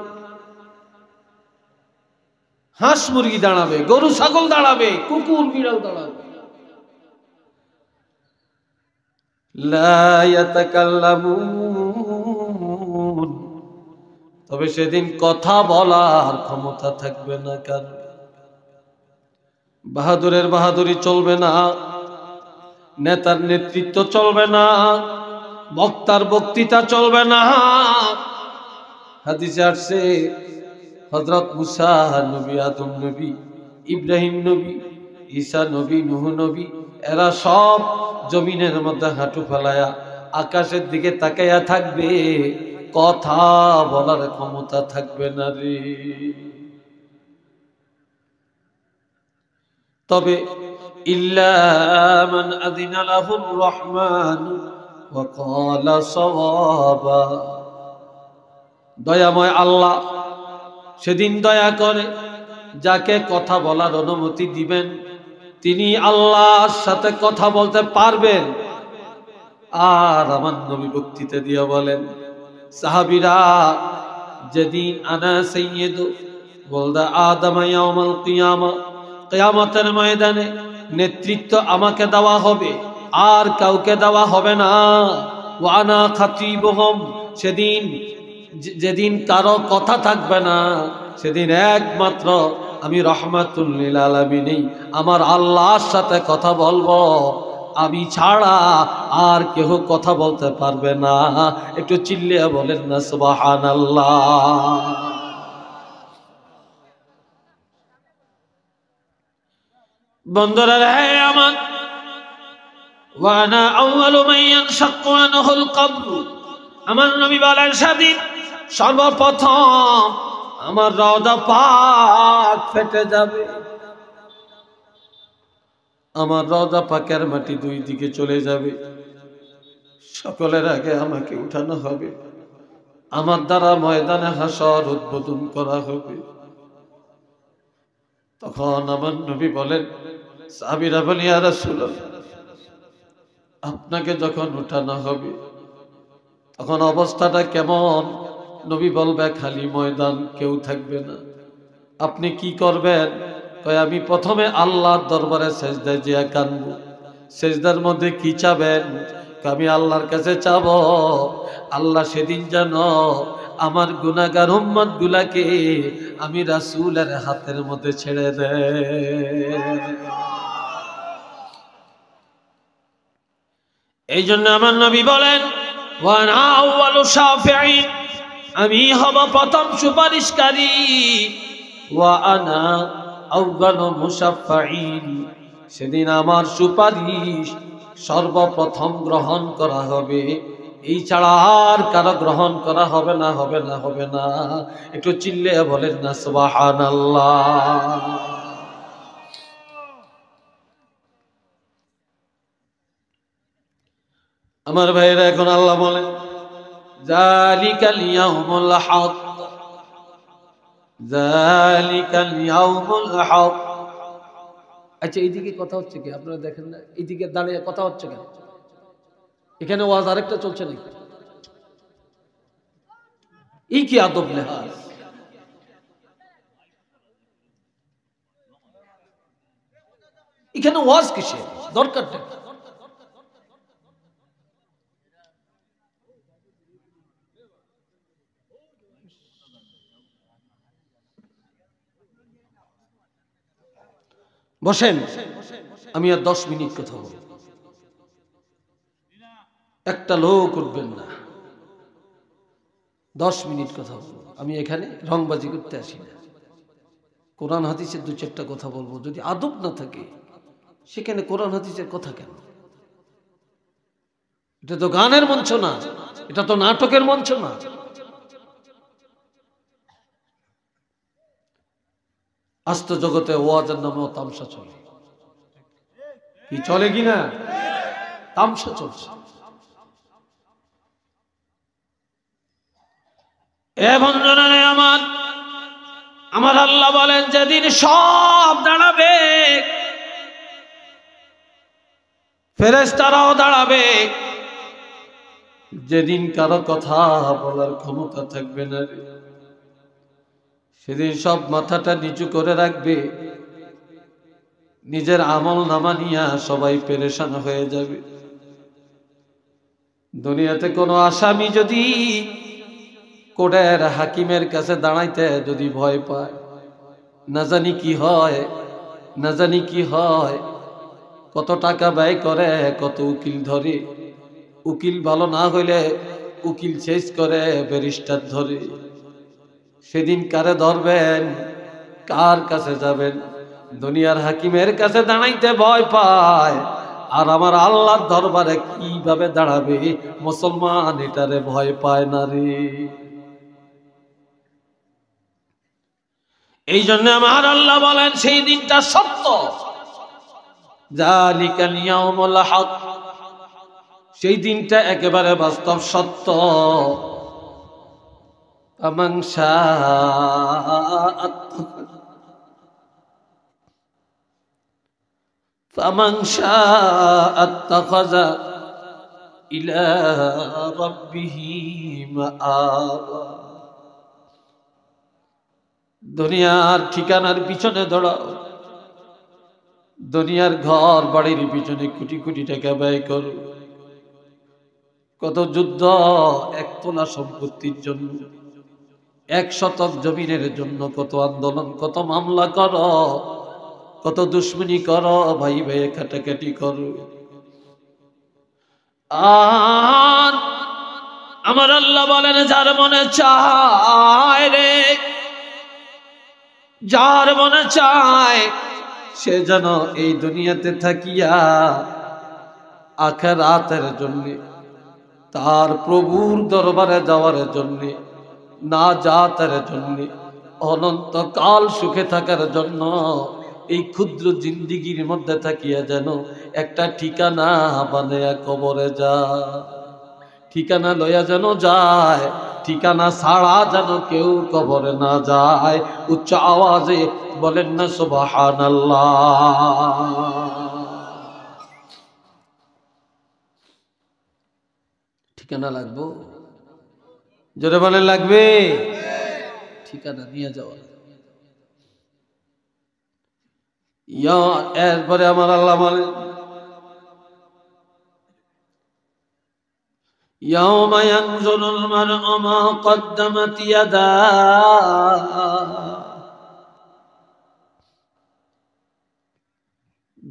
হাঁস মুরগি দাঁড়াবে গরু ছাগল দাঁড়াবে কুকুর বিড়াল দাঁড়াবে তবে সেদিন কথা বলার ক্ষমতা থাকবে না কার বাহাদুরের বাহাদুরি চলবে না নেতার নেতৃত্ব চলবে না বক্তার বক্তৃতা চলবে না হাদিসে আসছে হজরত মুসা নবী আদম নবী ইব্রাহিম নবী ঈসা নবী নুহ নবী এরা সব জমিনের মধ্যে হাঁটু ফেলায়া আকাশের দিকে তাকাইয়া থাকবে কথা বলার ক্ষমতা থাকবে না রে তবে রহমান দয়াময় আল্লাহ সেদিন দয়া করে যাকে কথা বলার অনুমতি দিবেন তিনি আল্লাহর সাথে কথা বলতে পারবেন আর আমার নবী বক্তিতে দিয়ে বলেন সাহাবিরা যেদিন আনা সৈয়দ বলদা আদমায়ামাল কিয়ামা কেয়ামতের ময়দানে নেতৃত্ব আমাকে দেওয়া হবে আর কাউকে দেওয়া হবে না ওয়ানা খাতিবহম সেদিন যেদিন কারো কথা থাকবে না সেদিন একমাত্র আমি রহমাতুল্লিল আলমিনী আমার আল্লাহর সাথে কথা বলবো আমি ছাড়া আর কেহ কথা বলতে পারবে না একটু চিল্লিয়া বলেন না সুবাহান বন্ধুরা রে আমার ওয়ানা মাইয়ান আমার নবী বলেন সাদিন সর্বপ্রথম আমার রওদা পাক ফেটে যাবে আমার রওদা পাকের মাটি দুই দিকে চলে যাবে সকলের আগে আমাকে উঠানো হবে আমার দ্বারা ময়দানে হাসর উদ্বোধন করা হবে তখন আমার নবী বলেন সাবিরা বলিয়া রাসুল আপনাকে যখন উঠানো হবে তখন অবস্থাটা কেমন নবী বলবে খালি ময়দান কেউ থাকবে না আপনি কি করবেন কয় আমি প্রথমে আল্লাহর দরবারে সেজদায় জিয়া কানব সেজদার মধ্যে কি চাবেন আমি আল্লাহর কাছে চাব আল্লাহ সেদিন যেন আমার গুনাগার উম্মত গুলাকে আমি রাসুলের হাতের মধ্যে ছেড়ে দে এই জন্য আমার নবী বলেন ওয়ান আউয়ালু সাফ আমি হব প্রথম সুপারিশকারী সেদিন আমার সুপারিশ সর্বপ্রথম গ্রহণ করা হবে এই ছাড়া আর কারো গ্রহণ করা হবে না হবে না হবে না একটু চিল্লে বলেন না সুবাহান আমার ভাইয়েরা এখন আল্লাহ বলেন ذلك اليوم الحق ذلك اليوم الحق আচ্ছা এদিকে কথা হচ্ছে কি আপনারা দেখেন না এদিকে দাঁড়িয়ে কথা হচ্ছে কেন এখানে ওয়াজ আরেকটা চলছে নাকি এই কি আদব লেহাজ এখানে ওয়াজ কিসের দরকারটা বসেন আমি আর দশ মিনিট কথা বলব একটা লোক উঠবেন না দশ মিনিট কথা বলব আমি এখানে রংবাজি করতে আসি না কোরআন হাতিসের দু চারটা কথা বলবো যদি আদব না থাকে সেখানে কোরআন হাতিসের কথা কেন এটা তো গানের মঞ্চ না এটা তো নাটকের মঞ্চ না আস্ত জগতে ওয়াজের নামেও তামসা চলে কি চলে কি না তামসা চলছে আমার আমার আল্লাহ বলেন যেদিন সব দাঁড়াবে ফেরেস্তারাও দাঁড়াবে যেদিন কারো কথা বলার ক্ষমতা থাকবে না সেদিন সব মাথাটা নিচু করে রাখবে নিজের আমল নামা নিয়া সবাই পেরেশান হয়ে যাবে দুনিয়াতে কোনো আসামি যদি কোডের হাকিমের কাছে দাঁড়াইতে যদি ভয় পায় না জানি কি হয় না জানি কি হয় কত টাকা ব্যয় করে কত উকিল ধরে উকিল ভালো না হইলে উকিল শেষ করে ব্যারিস্টার ধরে সেদিন কারে ধরবেন কার কাছে যাবেন দুনিয়ার হাকিমের কাছে দাঁড়াইতে ভয় পায় আর আমার আল্লাহর দরবারে কিভাবে দাঁড়াবে মুসলমান এটারে ভয় পায় না রে এই জন্য আমার আল্লাহ বলেন সেই দিনটা সত্য সেই দিনটা একেবারে বাস্তব সত্য فمن فمن شاء اتخذ إلى ربه مآبا দুনিয়ার ঠিকানার পিছনে দৌড়াও দুনিয়ার ঘর বাড়ির পিছনে কোটি কোটি টাকা ব্যয় করো কত যুদ্ধ একতলা সম্পত্তির জন্য এক শতক জমিনের জন্য কত আন্দোলন কত মামলা কর কত দুশ্মনী কর ভাই ভাই কাটাকাটি কর আর আমার আল্লাহ বলেন যার মনে চায় রে যার মনে চায় সে যেন এই দুনিয়াতে থাকিয়া আখের হাতের জন্যে তার প্রভুর দরবারে যাওয়ার জন্যে না যা তার জন্য অনন্তকাল সুখে থাকার জন্য এই ক্ষুদ্র জিন্দিগির মধ্যে থাকিয়া যেন একটা ঠিকানা মানে কবরে যা ঠিকানা লয়া যেন যায় ঠিকানা ছাড়া যেন কেউ কবরে না যায় উচ্চ আওয়াজে বলেন না সুবাহান ঠিকানা লাগবো জোরে বলে লাগবে ঠিকানা নিয়ে যাওয়া এরপরে আমার আল্লাহ বলে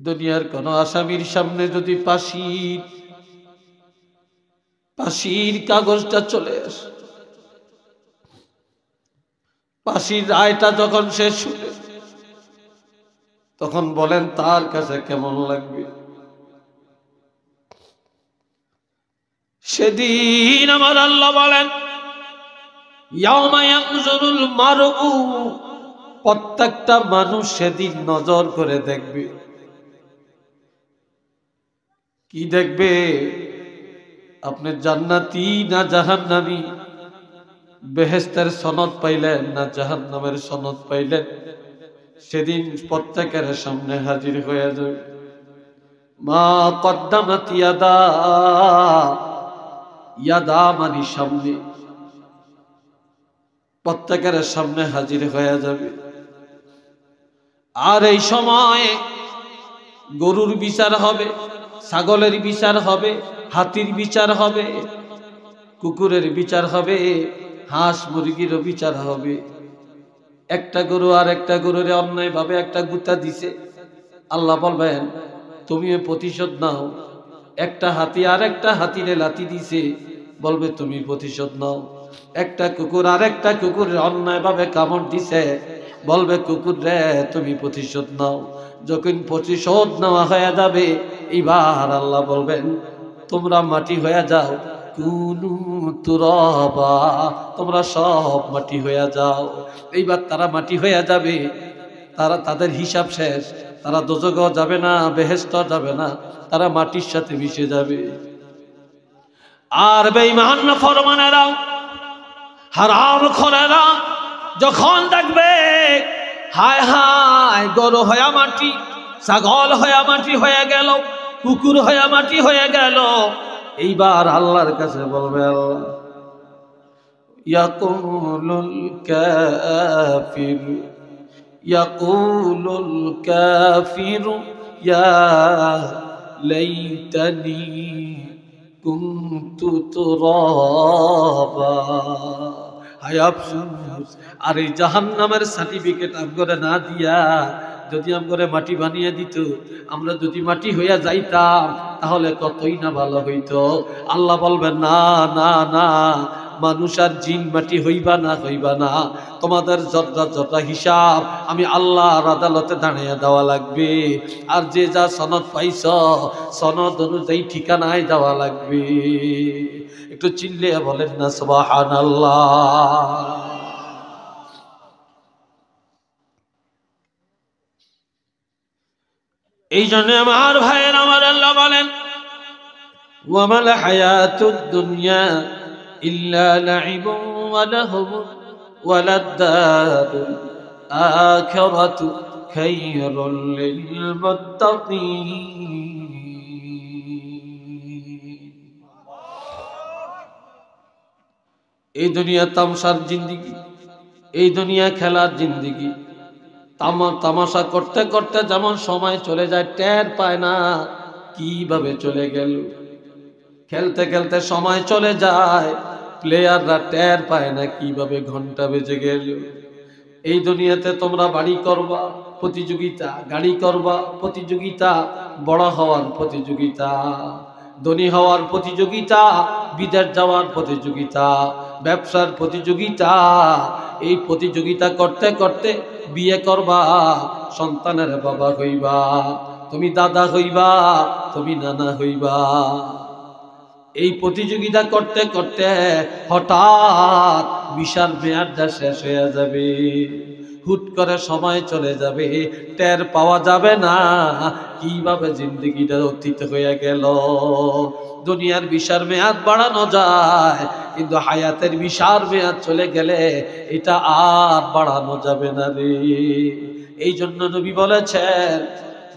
দুনিয়ার কোন আসামির সামনে যদি পাশির পাশির কাগজটা চলে আসে পাশির রায়টা যখন শেষ তখন বলেন তার কাছে কেমন লাগবে সেদিন আমার আল্লাহ বলেন প্রত্যেকটা মানুষ সেদিন নজর করে দেখবে কি দেখবে আপনি জান্নাতি না জাহান্নামী বেহেস্তের সনদ পাইলেন না জাহান নামের সনদ পাইলেন সেদিন প্রত্যেকের সামনে হাজির হয়ে যাবে মা কদ্দামাত ইয়াদা ইয়াদা মানি সামনে প্রত্যেকের সামনে হাজির হয়ে যাবে আর এই সময়ে গরুর বিচার হবে ছাগলের বিচার হবে হাতির বিচার হবে কুকুরের বিচার হবে হাঁস মুরগির বিচার হবে একটা গরু আর একটা গরুরে অন্যায়ভাবে একটা গুতা দিছে আল্লাহ বলবেন তুমিও প্রতিশোধ নাও একটা হাতি আর একটা হাতিরে লাতি দিছে বলবে তুমি প্রতিশোধ নাও একটা কুকুর আর একটা কুকুর অন্যায়ভাবে কামড় দিছে বলবে কুকুর রে তুমি প্রতিশোধ নাও যখন প্রতিশোধ নেওয়া হয়ে যাবে এবার আল্লাহ বলবেন তোমরা মাটি হয়ে যাও কুনু তুরাবা তোমরা সব মাটি হইয়া যাও এইবার তারা মাটি হইয়া যাবে তারা তাদের হিসাব শেষ তারা দোজগ যাবে না বেহেস্ত যাবে না তারা মাটির সাথে মিশে যাবে আর বেঈমান ফরমানেরা হারাম খোরেরা যখন দেখবে হায় হায় গরু হয়া মাটি ছাগল হয়া মাটি হয়ে গেল কুকুর হয়া মাটি হয়ে গেল এইবার আল্লাহর কাছে বলবে আল্লাহ ইয়াকুলুল কাফির ইয়াকুলুল কাফির ইয়া লাইতানি কুনতু তুরাবা হায় আফসোস আর এই জাহান্নামের সার্টিফিকেট আমগরে না দিয়া যদি আমরা মাটি বানিয়ে দিত আমরা যদি মাটি হইয়া যাইতাম তাহলে কতই না ভালো হইতো আল্লাহ বলবেন না না না মানুষ আর জিন মাটি হইবা না হইবা না তোমাদের যদ্দা যদ্দা হিসাব আমি আল্লাহ আর আদালতে দাঁড়িয়ে দেওয়া লাগবে আর যে যা সনদ পাইছ সনদ অনুযায়ী ঠিকানায় দেওয়া লাগবে একটু চিনলে বলেন না সবাহান আল্লাহ এই জন্য আমার ভাইয়ের আমার আল্লাহ বলেন ওয়ামাল হায়াতুদ দুনিয়া ইল্লা লাইবুন ওয়া লাহুবুন ওয়া লাদারুল আখিরাতু খায়রুল লিল মুত্তাকিন এই দুনিয়া তামসার জিন্দিগি এই দুনিয়া খেলার জিন্দিগি তামাশা করতে করতে যেমন সময় চলে যায় টের পায় না কিভাবে চলে গেল খেলতে খেলতে সময় চলে যায় প্লেয়াররা টের পায় না কিভাবে ঘন্টা বেজে গেল এই দুনিয়াতে তোমরা বাড়ি করবা প্রতিযোগিতা গাড়ি করবা প্রতিযোগিতা বড় হওয়ার প্রতিযোগিতা ধনী হওয়ার প্রতিযোগিতা বিদেশ যাওয়ার প্রতিযোগিতা ব্যবসার প্রতিযোগিতা এই প্রতিযোগিতা করতে করতে বিয়ে করবা সন্তানের বাবা হইবা তুমি দাদা হইবা তুমি নানা হইবা এই প্রতিযোগিতা করতে করতে হঠাৎ বিশাল মেয়াদটা শেষ হয়ে যাবে হুট করে সময় চলে যাবে টের পাওয়া যাবে না কিভাবে জিন্দগিটা অতীত হয়ে গেল দুনিয়ার বিশার মেয়াদ বাড়ানো যায় কিন্তু হায়াতের বিশার মেয়াদ চলে গেলে এটা আর বাড়ানো যাবে না রে এই জন্য নবী বলেছেন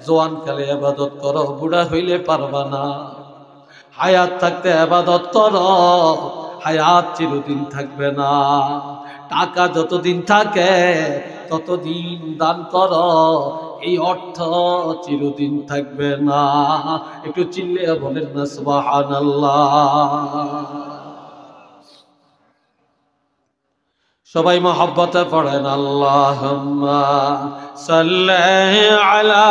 জোয়ানকালে আবাদত করো বুড়া হইলে পারবা না হায়াত থাকতে আবাদত করো হায়াত চিরদিন থাকবে না টাকা যতদিন থাকে ততদিন দান কর এই অর্থ চিরদিন থাকবে না একটু চিল্লে বলেন না সুবাহান সবাই মহব্বতে পড়েন আল্লাহ আলা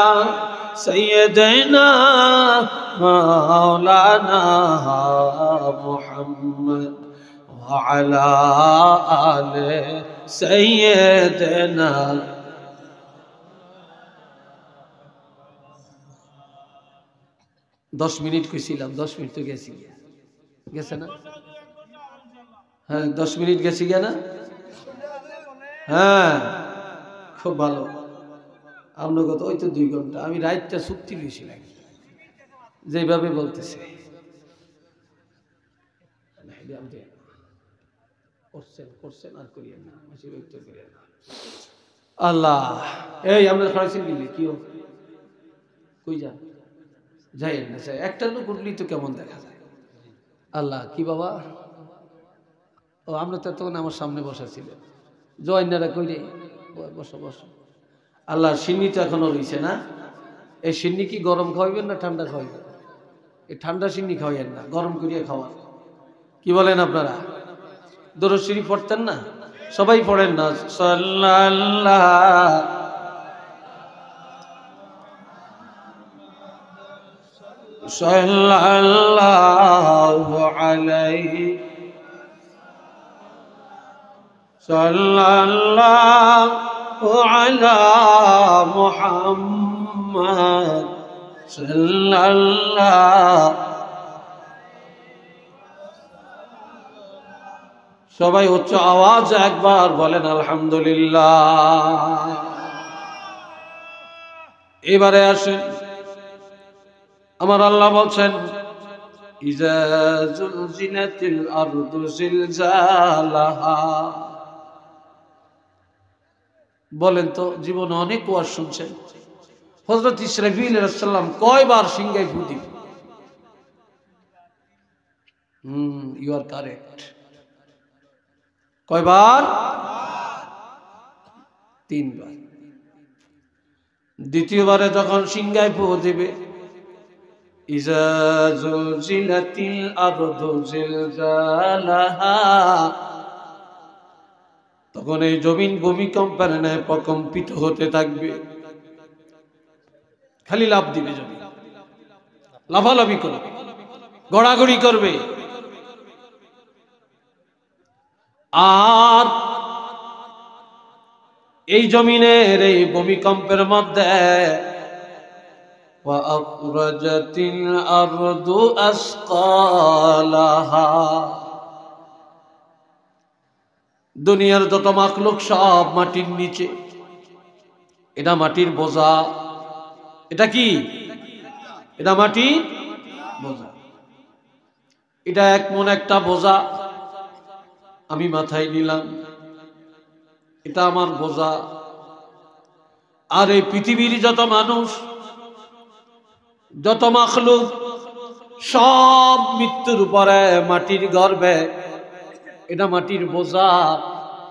সৈয়দনা মাওলানা মুহাম্মদ وعلى آل سيدنا দশ মিনিট কইছিলাম দশ মিনিট তো গেছি গেছে না হ্যাঁ দশ মিনিট গেছি গে না হ্যাঁ খুব ভালো আপনার গত ওই তো দুই ঘন্টা আমি রাইটটা চুক্তি লইছিলাম যেভাবে বলতেছে করছেন করছেন আর করিয়েন না বেশি ব্যক্ত করিয়েন না আল্লাহ এই আমরা সরাসরি গেলি কি হোক কই যান যাইয়েন না যাই একটা লোক উঠলেই তো কেমন দেখা যায় আল্লাহ কি বাবা ও আমরা তো তখন আমার সামনে বসা ছিলেন জয়নারা কইলে বসো বসো আল্লাহ সিন্নি তো এখনো রয়েছে না এই সিন্নি কি গরম খাওয়াইবেন না ঠান্ডা খাওয়াইবেন এই ঠান্ডা সিন্নি খাওয়াইয়েন না গরম করিয়া খাওয়ান কি বলেন আপনারা দরশরী পড়তেন না সবাই পড়েন না সাল্লাল্লাহ সাল্লাল্লাহু আলাইহি সাল্লাল্লাহ সবাই উচ্চ আওয়াজ একবার বলেন আলহামদুলিল্লাহ এবারে আসেন আমার আল্লাহ বলছেন বলেন তো জীবনে অনেক ওয়াজ শুনছেন হজরত ইসরাফিল সাল্লাম কয়বার সিংহায় ফুটি হুম ইউ আর কারেক্ট কয়বার তিনবার দ্বিতীয়বারে যখন সিংহায় পুহ দিবে তখন এই জমিন ভূমিকম্পের ন্যায় প্রকম্পিত হতে থাকবে খালি লাভ দিবে জমি লাভালাভি করবে গড়াগড়ি করবে আর এই জমিনের এই ভূমিকম্পের মধ্যে দুনিয়ার যত মাকলুক সব মাটির নিচে এটা মাটির বোঝা এটা কি এটা মাটির বোঝা এটা এক মন একটা বোঝা আমি মাথায় নিলাম এটা আমার বোঝা আর এই পৃথিবীর যত মানুষ যত মাখলুক সব মৃত্যুর পরে মাটির গর্বে এটা মাটির বোঝা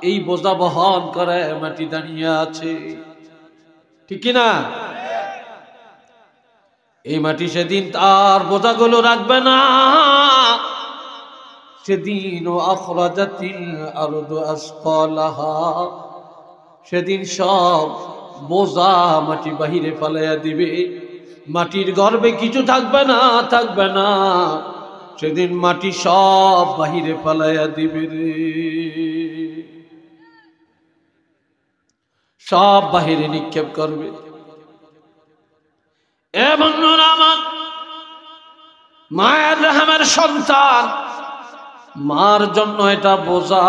এই বোঝা বহন করে মাটি দাঁড়িয়ে আছে ঠিক না এই মাটি সেদিন তার বোঝাগুলো রাখবে না সেদিন আখরাজাতিল আরদু আসকালাহা সেদিন সব বোঝা মাটি বাহিরে ফালাইয়া দিবে মাটির গর্বে কিছু থাকবে না থাকবে না সেদিন মাটি সব বাহিরে পালাইয়া দিবে রে সব বাহিরে নিক্ষেপ করবে এ বন্ধুরা আমার মায়ের রহমের সন্তান মার জন্য এটা বোঝা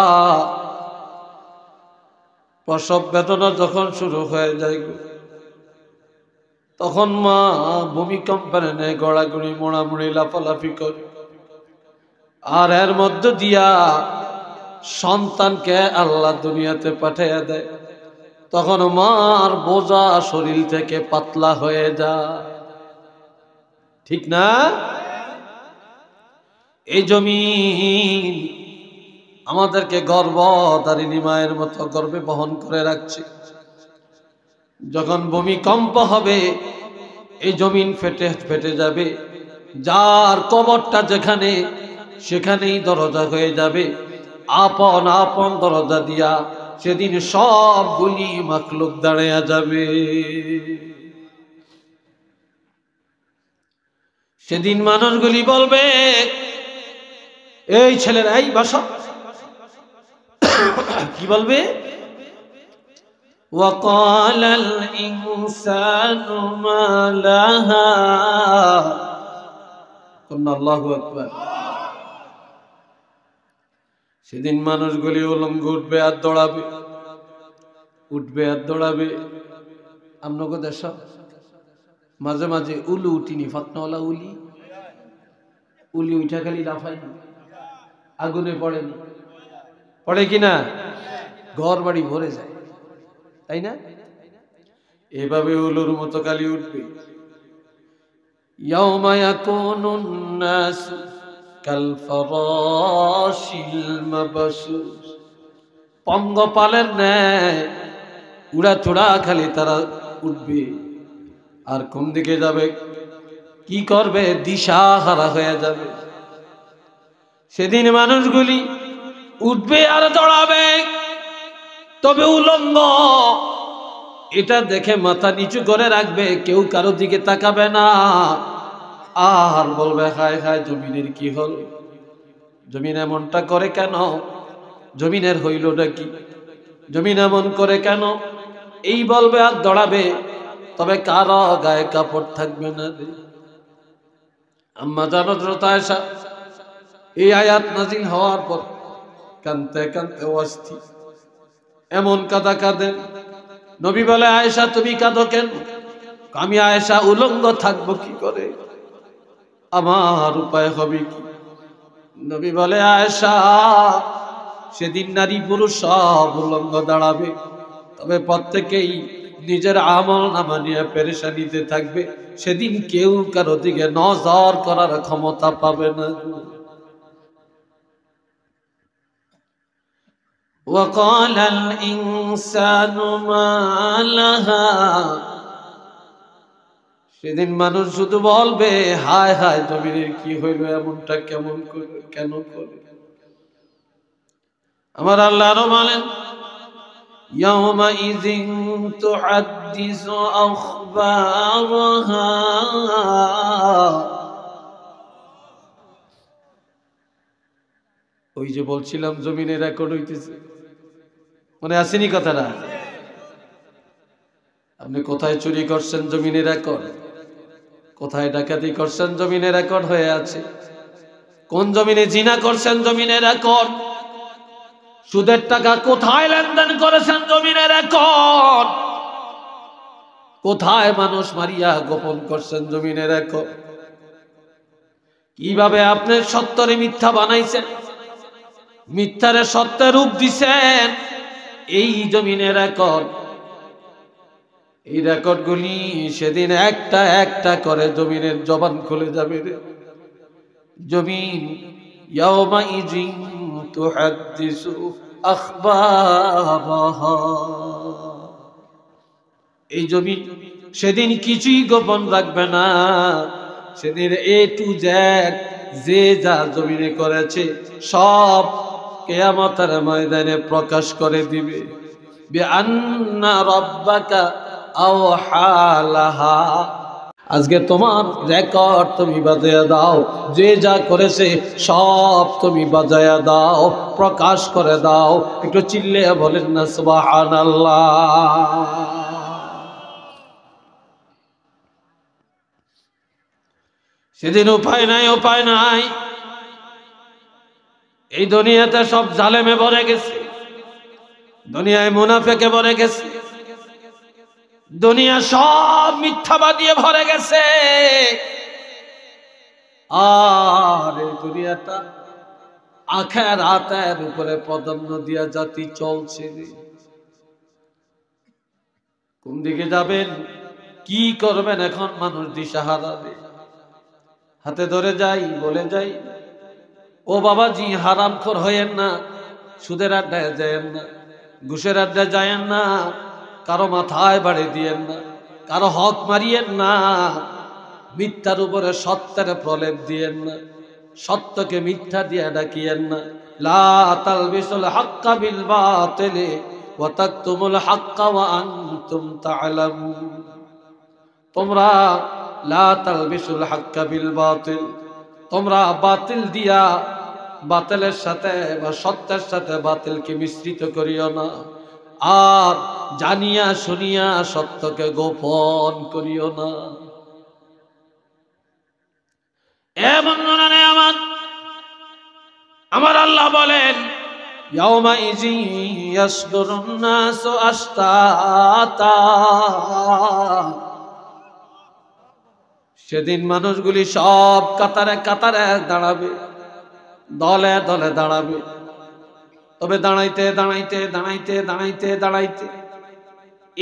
প্রসব বেদনা যখন শুরু হয়ে যায় তখন মা ভূমিকম্পের নেয় গড়াগড়ি মোড়ামুড়ি লাফালাফি করে আর এর মধ্য দিয়া সন্তানকে আল্লাহ দুনিয়াতে পাঠিয়ে দেয় তখন মার বোঝা শরীর থেকে পাতলা হয়ে যায় ঠিক না এই জমি আমাদেরকে গর্ব তারিণী মায়ের মতো গর্বে বহন করে রাখছে যখন ভূমিকম্প হবে এই জমিন ফেটে ফেটে যাবে যার কবরটা যেখানে সেখানেই দরজা হয়ে যাবে আপন আপন দরজা দিয়া সেদিন সবগুলি মাকলুক দাঁড়ায়া যাবে সেদিন মানুষগুলি বলবে এই ছেলের এই বাসা কি বলবে وقال الإنسان ما لها قلنا الله أكبر সেদিন মানুষগুলি উলঙ্গ উঠবে আর দৌড়াবে উঠবে আর দৌড়াবে আমরা দেশ মাঝে মাঝে উলু উঠিনি ফাতনাওয়ালা উলি উলি উঠা খালি লাফাই না আগুনে পড়েন পড়ে কিনা ঘর বাড়ি ভরে যায় তাই না এভাবে উলুর মতো কালি উঠবে ইয়াউমায়া কোনুন নাসু পঙ্গপালের ন্যায় চোড়া খালি তারা উঠবে আর কোন দিকে যাবে কি করবে দিশা হারা হয়ে যাবে সেদিন মানুষগুলি উঠবে আর দৌড়াবে তবে উলঙ্গ এটা দেখে মাথা নিচু করে রাখবে কেউ কারো দিকে তাকাবে না আর বলবে হায় হায় জমিনের কি হল জমিন এমনটা করে কেন জমিনের হইল নাকি জমিন এমন করে কেন এই বলবে আর দৌড়াবে তবে কারো গায়ে কাপড় থাকবে না আম্মা জানো দ্রোতা এই আয়াত নাজিল হওয়ার পর কানতে কানতে অস্থি এমন কাদা কাঁদেন নবী বলে আয়েশা তুমি কাঁদো কেন আমি আয়েশা উলঙ্গ থাকবো কি করে আমার উপায় হবে কি নবী বলে আয়েশা সেদিন নারী পুরুষ সব উলঙ্গ দাঁড়াবে তবে প্রত্যেকেই নিজের আমল নামা নিয়ে পেরেশানিতে থাকবে সেদিন কেউ কারো দিকে নজর করার ক্ষমতা পাবে না وقال الإنسان ما لها সেদিন মানুষ শুধু বলবে হায় হায় জমিনের কি হইল এমনটা কেমন করে কেন করে আমার আল্লাহ আরো বলেন يومئذ تحدث أخبارها ওই যে বলছিলাম জমিনের রেকর্ড হইতেছে মনে আসেনি কথাটা আপনি কোথায় চুরি করছেন জমিনের রেকর্ড কোথায় ডাকাতি করছেন জমিনের রেকর্ড হয়ে আছে কোন জমিনে জিনা করছেন জমিনের রেকর্ড সুদের টাকা কোথায় লেনদেন করেছেন জমিনের রেকর্ড কোথায় মানুষ মারিয়া গোপন করছেন জমিনের রেকর্ড কিভাবে আপনি সত্যরে মিথ্যা বানাইছেন মিথ্যারে সত্যের রূপ দিছেন এই জমিনের রেকর্ড এই রেকর্ড গুলি সেদিন একটা একটা করে জমিনের জবান খুলে যাবে রে জমিন এই জমি সেদিন কিছুই গোপন রাখবে না সেদিন এ টু জ্যাক যে যা জমিনে করেছে সব কেয়ামতার ময়দানে প্রকাশ করে দিবে আজকে তোমার রেকর্ড তুমি বাজায়া দাও যে যা করেছে সব তুমি বাজায়া দাও প্রকাশ করে দাও একটু চিল্লে বলেন না সুবাহ সেদিন উপায় নাই উপায় নাই এই দুনিয়াতে সব জালেমে ভরে গেছে দুনিয়ায় মুনাফেকে ভরে গেছে দুনিয়া সব মিথ্যাবাদ দিয়ে ভরে গেছে আর এই দুনিয়াটা আখের আতের উপরে পদন্ন দিয়া জাতি চলছে কোন দিকে যাবেন কি করবেন এখন মানুষ দিশাহারা হাতে ধরে যাই বলে যাই ও বাবা জি হারাম খোর হয়েন না সুদের আড্ডায় যায়েন না ঘুষের আড্ডায় যায়েন না কারো মাথায় বাড়ি দিয়েন না কারো হক মারিয়েন না মিথ্যার উপরে সত্যের প্রলেপ দিয়েন না সত্যকে মিথ্যা দিয়ে ডাকিয়েন না লা তালবিসুল হাক্কা বিল বাতিলি ওয়া তাকতুমুল হাক্কা ওয়া আনতুম তা'লামুন তোমরা লা তালবিসুল হাক্কা বিল বাতিল তোমরা বাতিল দিয়া বাতিলের সাথে বা সত্যের সাথে বাতিলকে মিশ্রিত করিও না আর জানিয়া শুনিয়া সত্যকে গোপন করিও না আমার আল্লাহ বলেন ইয়াসগুরুন আস্তা সেদিন মানুষগুলি সব কাতারে কাতারে দাঁড়াবে দলে দলে দাঁড়াবে তবে দাঁড়াইতে দাঁড়াইতে দাঁড়াইতে দাঁড়াইতে দাঁড়াইতে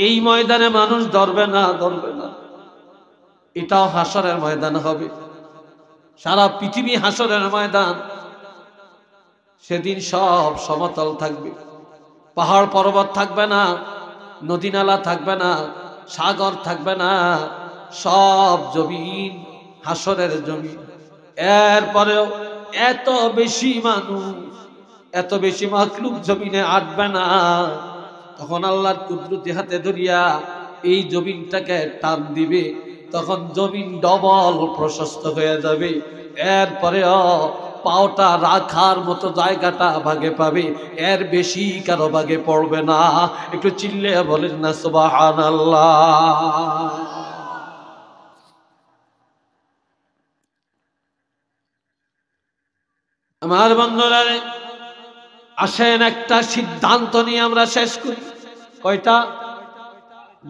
এই ময়দানে মানুষ ধরবে না ধরবে না এটাও হাসরের ময়দান হবে সারা পৃথিবী হাসরের ময়দান সেদিন সব সমতল থাকবে পাহাড় পর্বত থাকবে না নদী নালা থাকবে না সাগর থাকবে না সব জমিন হাসরের জমিন এরপরেও এত বেশি মানুষ এত বেশি মাকলুক জমিনে আটবে না তখন আল্লাহর কুদরতি হাতে ধরিয়া এই জমিনটাকে টান দিবে তখন জমিন ডবল প্রশস্ত হয়ে যাবে এরপরেও পাওটা রাখার মতো জায়গাটা ভাগে পাবে এর বেশি কারো ভাগে পড়বে না একটু চিল্লে বলেন না সুবাহ আল্লাহ আমার বন্ধুরা আসেন একটা সিদ্ধান্ত নিয়ে আমরা শেষ করি কয়টা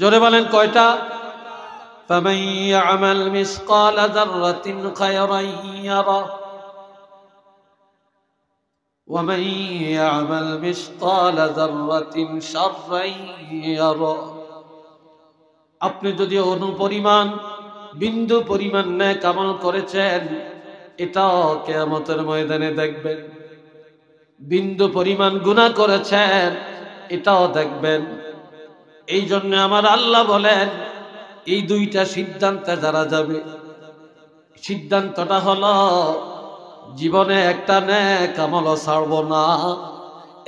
জোরে বলেন কয়টা আপনি যদি অনুপরিমাণ বিন্দু পরিমাণ ন্যায় কামল করেছেন এটাও কেয়ামতের ময়দানে দেখবেন বিন্দু পরিমাণ গুণা করেছেন এটাও দেখবেন এই জন্য আমার আল্লাহ বলেন এই দুইটা সিদ্ধান্তে যারা যাবে সিদ্ধান্তটা হলো জীবনে একটা ন্যাক আমল ছাড়ব না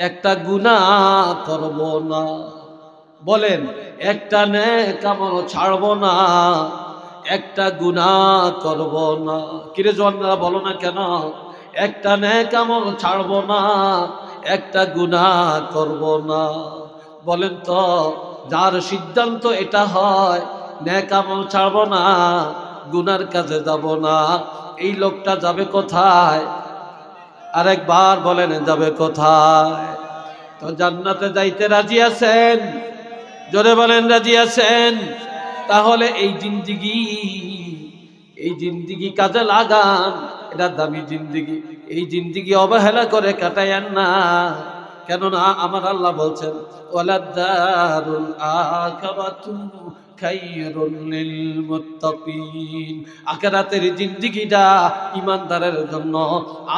একটা গুণা করব না বলেন একটা ন্যাক আমল ছাড়ব না একটা গুণা করব না কিরে জোয়ানরা বলো না কেন একটা ন্যাক আমল ছাড়ব না একটা গুণা করব না বলেন তো যার সিদ্ধান্ত এটা হয় ন্যাক আমল ছাড়ব না গুনার কাজে যাব না এই লোকটা যাবে কোথায় আরেকবার বলেন যাবে কোথায় তো জান্নাতে যাইতে রাজি আছেন জোরে বলেন রাজি আছেন তাহলে এই জিন্দিগি এই জিন্দিগি কাজে লাগান এটা দামি জিন্দিগি এই জিন্দিগি অবহেলা করে কাটায়েন না কেননা আমার আল্লাহ বলছেন ওলাদারুল আকাবাতু খায়রুল লিল মুত্তাকিন আখিরাতের জিন্দেগিটা ইমানদারের জন্য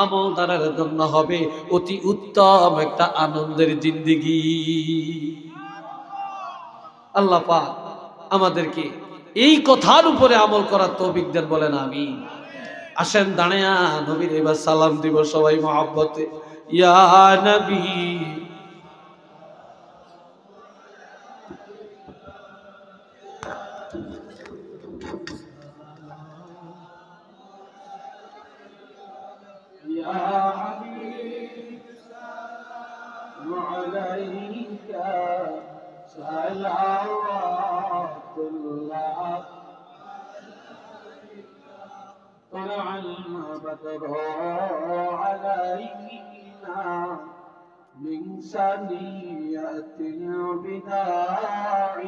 আমলদারের জন্য হবে অতি উত্তম একটা আনন্দের জিন্দেগি আল্লাহ পাক আমাদেরকে এই কথার উপরে আমল করার তৌফিক দেন বলেন আমি আসেন দাঁড়িয়া নবীর এবার সালাম দিব সবাই মহাব্বতে ইয়া নবী سعى الهوى كلها طلع المبدر علينا من ثنيات البداع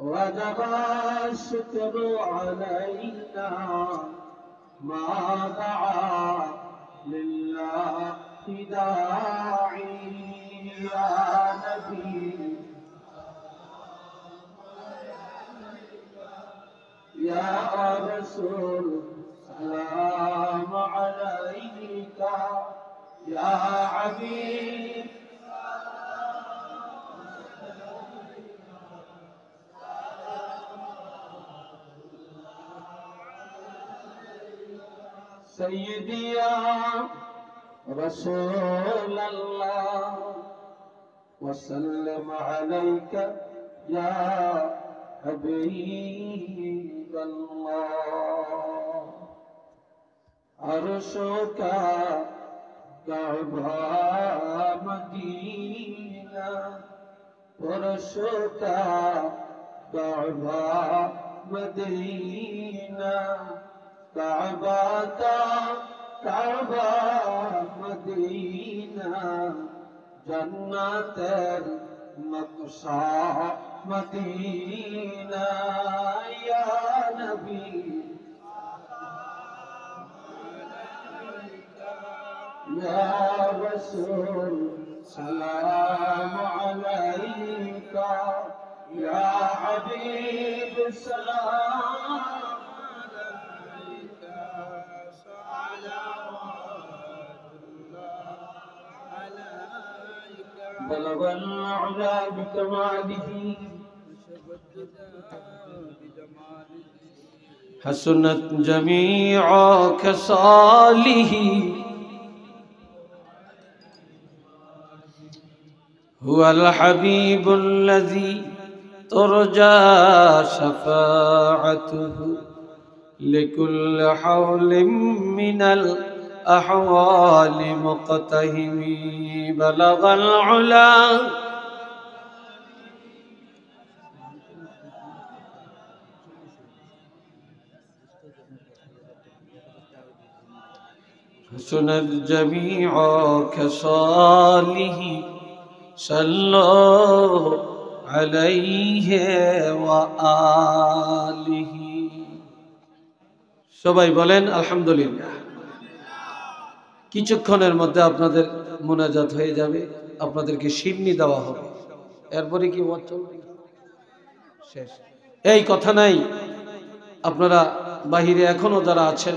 وجب الستر علينا ما دعا لله داعي يا نبي يا رسول سلام عليك يا حبيب سيدي يا رسول الله وسلم عليك يا حبيب عرش کا کعبہ مدینہ عرش کا کعبہ مدینہ کعبہ کا کعبہ مدینہ جنت مقصد مدينة يا نبي يا رسول سلام عليك يا حبيب السلام عليك بلغ الأعلى بكماله حسنت جميع كصاله هو الحبيب الذي ترجى شفاعته لكل حول من الأحوال مقتهم بلغ العلا سند جميع كصاله صلوا عليه وآله সবাই বলেন আলহামদুলিল্লাহ কিছুক্ষণের মধ্যে আপনাদের মোনাজাত হয়ে যাবে আপনাদেরকে সিডনি দেওয়া হবে এরপরে কি শেষ এই কথা নাই আপনারা বাহিরে এখনো যারা আছেন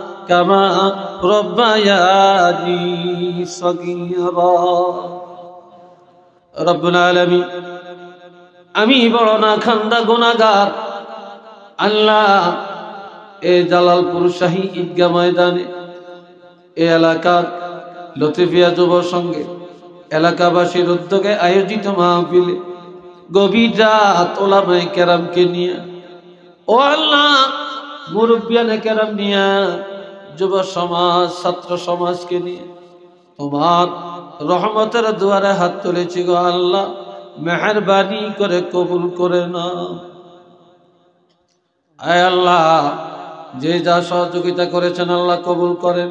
كما ربياني صغيرا رب العالمين আমি বড় না খান্দা গুণাগার আল্লাহ এ জালালপুর শাহী ঈদগা ময়দানে এ এলাকার লতিফিয়া যুব সঙ্গে এলাকাবাসীর উদ্যোগে আয়োজিত মাহফিলে গভীর রাত ওলামায় কেরামকে নিয়ে ও আল্লাহ মুরব্বিয়ানে কেরাম নিয়ে যুব সমাজ ছাত্র সমাজকে নিয়ে তোমার রহমতের দুয়ারে হাত তুলেছি গো আল্লাহ মেহরবানি করে কবুল করে না আয় আল্লাহ যে যা সহযোগিতা করেছেন আল্লাহ কবুল করেন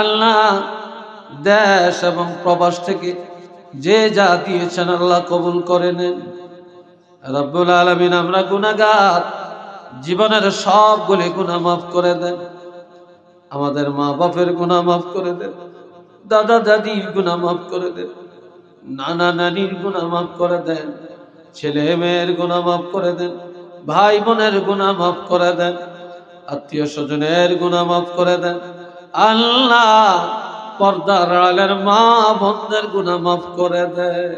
আল্লাহ দেশ এবং প্রবাস থেকে যে যা দিয়েছেন আল্লাহ কবুল করে নেন রব্বুল আলমিন আমরা গুণাগার জীবনের সবগুলি গুণা মাফ করে দেন আমাদের মা বাপের গুণা মাফ করে দেন দাদা দাদির গুণা মাফ করে দেন নানা নানির গুণা মাফ করে দেন ছেলে মেয়ের গুণা মাফ করে দেন ভাই বোনের গুণা মাফ করে দেন আত্মীয় স্বজনের গুণা মাফ করে দেন আল্লাহ পর্দার আলের মা বন্ধের গুণা মাফ করে দেন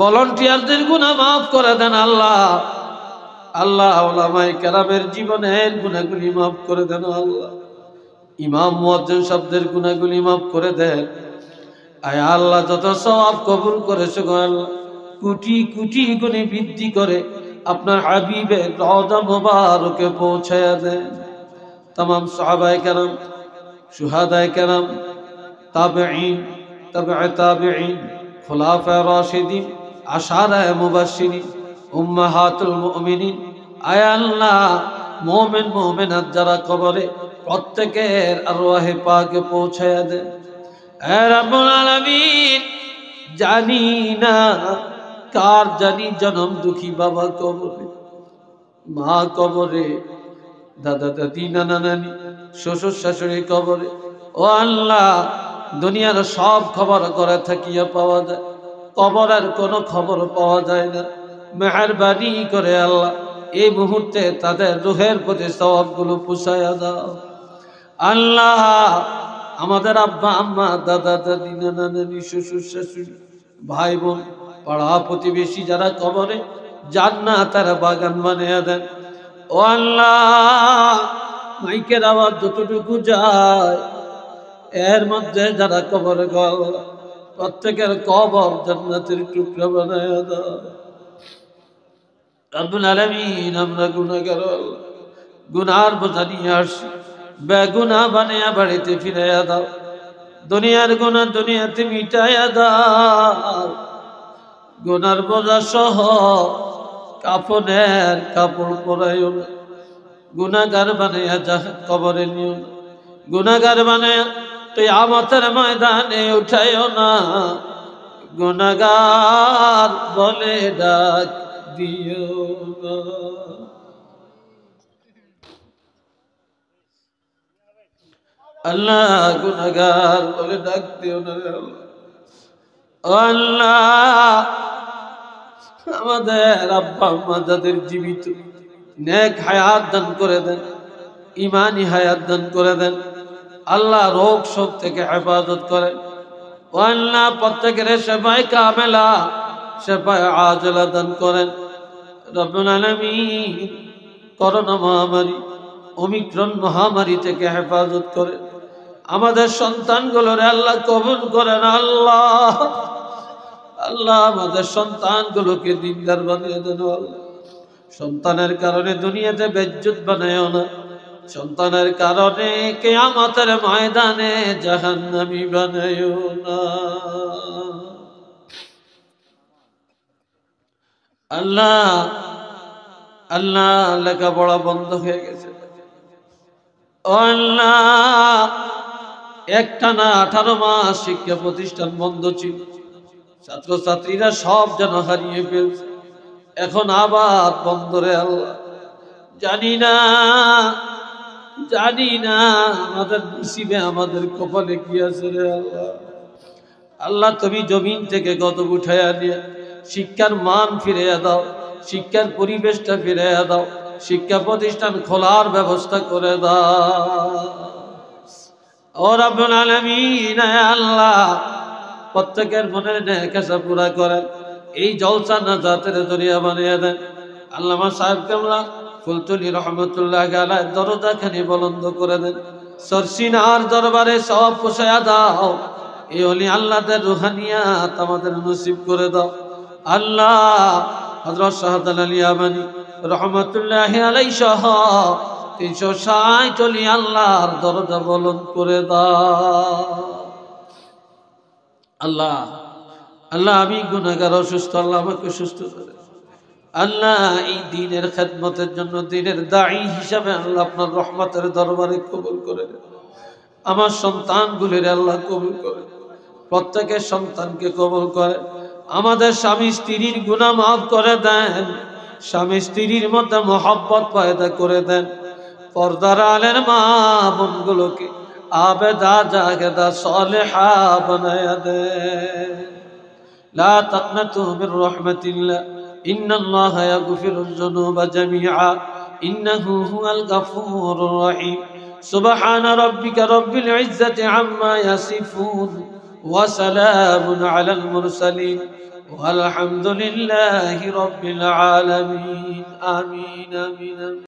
ভলন্টিয়ারদের গুণা মাফ করে দেন আল্লাহ আল্লাহ কেরামের জীবনের গুণাগুলি মাফ করে দেন আল্লাহ ইমাম মুয়াজ্জিন শব্দের গুণাগুলি মাফ করে দেন আয় আল্লাহ যত সওয়াব কবুল করেছে গো আল্লাহ কুটি কুটি গুণে বৃদ্ধি করে আপনার হাবিবের রওজা মুবারকে পৌঁছায়া দেন তমাম সাহাবায়ে কেরাম শুহাদায়ে কেরাম তাবেঈন তাবে তাবেঈন খুলাফা রাশিদিন আশারায়ে মুবাশশিরিন উম্মাহাতুল মুমিনিন আয় আল্লাহ মুমিন মুমিনাত যারা কবরে প্রত্যেকের আরোহে পাকে পৌঁছায় দে জানি না কার জানি জনম দুঃখী বাবা কবরে মা কবরে দাদা দাদি নানা নানি শ্বশুর শাশুড়ি কবরে ও আল্লাহ দুনিয়ার সব খবর করে থাকিয়া পাওয়া যায় কবর আর কোনো খবর পাওয়া যায় না মেহরবানি করে আল্লাহ এই মুহূর্তে তাদের রুহের প্রতি স্বভাবগুলো পুষাইয়া দাও আল্লাহ আমাদের আব্বা আম্মা দাদা দাদি নানা নানি শ্বশুর শাশুড়ি ভাই বোন পাড়া প্রতিবেশী যারা কবরে যান না তারা বাগান বানিয়ে দেন ও আল্লাহ মাইকের আওয়াজ যতটুকু যায় এর মধ্যে যারা কবর গল প্রত্যেকের কবর জান্নাতের টুকরা বানায় দাও রব্বুল আমরা গুণাগার গুনার বোঝা নিয়ে আসি বেগুনা বানিয়া বাড়িতে ফিরাইয়া দাও দুনিয়ার গোনা দুনিয়াতে মিটাইয়া দাও গোনার বোঝা সহ কাফনের কাপড় পরাইও না গুণাগার বানাইয়া যা কবরে নিও না গুণাগার বানাইয়া তুই আমাতের ময়দানে উঠাইও না গুণাগার বলে ডাক দিও না আল্লাহ গুনাগার বলে ডাক দিও না আল্লাহ আমাদের আব্বা আম্মা যাদের জীবিত নেক হায়াত দান করে দেন ইমানি হায়াত দান করে দেন আল্লাহ রোগ শোক থেকে হেফাজত করেন ও আল্লাহ প্রত্যেকের সেবায় কামেলা সেবায় আজলা দান করেন রব্বুল আলামিন করোনা মহামারী অমিক্রণ মহামারী থেকে হেফাজত করেন আমাদের সন্তানগুলোর আল্লাহ কবুল করেন আল্লাহ আল্লাহ আমাদের সন্তানগুলোকে দিনদার বানিয়ে দেন সন্তানের কারণে দুনিয়াতে বেজ্জুত বানায় না সন্তানের কারণে কে আমাদের ময়দানে জাহান্নামি বানায় না আল্লাহ আল্লাহ লেখাপড়া বন্ধ হয়ে গেছে আল্লাহ একটানা আঠারো মাস শিক্ষা প্রতিষ্ঠান বন্ধ ছিল ছাত্রছাত্রীরা সব যেন হারিয়ে ফেলছে এখন আবার বন্দরে আল্লাহ জানি না জানি না আমাদের নসিবে আমাদের কপালে কি আছে রে আল্লাহ আল্লাহ তুমি জমিন থেকে গত উঠাইয়া দিয়ে শিক্ষার মান ফিরে দাও শিক্ষার পরিবেশটা ফিরাইয়া দাও শিক্ষা প্রতিষ্ঠান খোলার ব্যবস্থা করে দাও ও রাব্বুল আলামিন আল্লাহ প্রত্যেকের মনে নেকাশা পুরা করে এই জলসা না জাতের দরিয়া বানিয়ে দেন আল্লামা সাহেব কামলা ফুলতুলি রহমতুল্লাহ গালায় খানি বলন্দ করে দেন সরসিনার দরবারে সব পোষায় দাও এই অলি আল্লাহদের রুহানিয়াত আমাদের নসিব করে দাও আল্লাহ হজরত শাহাদ আলী আবানি রহমতুল্লাহ আলাই সহ তিনশো ষাট চলি আল্লাহর দরজা বলন করে দা আল্লাহ আল্লাহ আমি গুণাগার অসুস্থ আল্লাহ আমাকে সুস্থ করে আল্লাহ এই দিনের খেদমতের জন্য দিনের দায়ী হিসাবে আল্লাহ আপনার রহমতের দরবারে কবুল করে আমার সন্তানগুলির আল্লাহ কবুল করে প্রত্যেকের সন্তানকে কবুল করে আমাদের স্বামী স্ত্রীর গুণা মাফ করে দেন স্বামী স্ত্রীর মধ্যে মহব্বত পায়দা করে দেন পর্দার আলের মা বোনগুলোকে আবেদা জাগেদা সলেহা বানায়া দে لا تقنطوا من رحمة الله إن الله يغفر الذنوب جميعا إنه هو الغفور الرحيم سبحان ربك رب العزة عما يصفون وسلام على المرسلين والحمد لله رب العالمين آمين آمين, آمين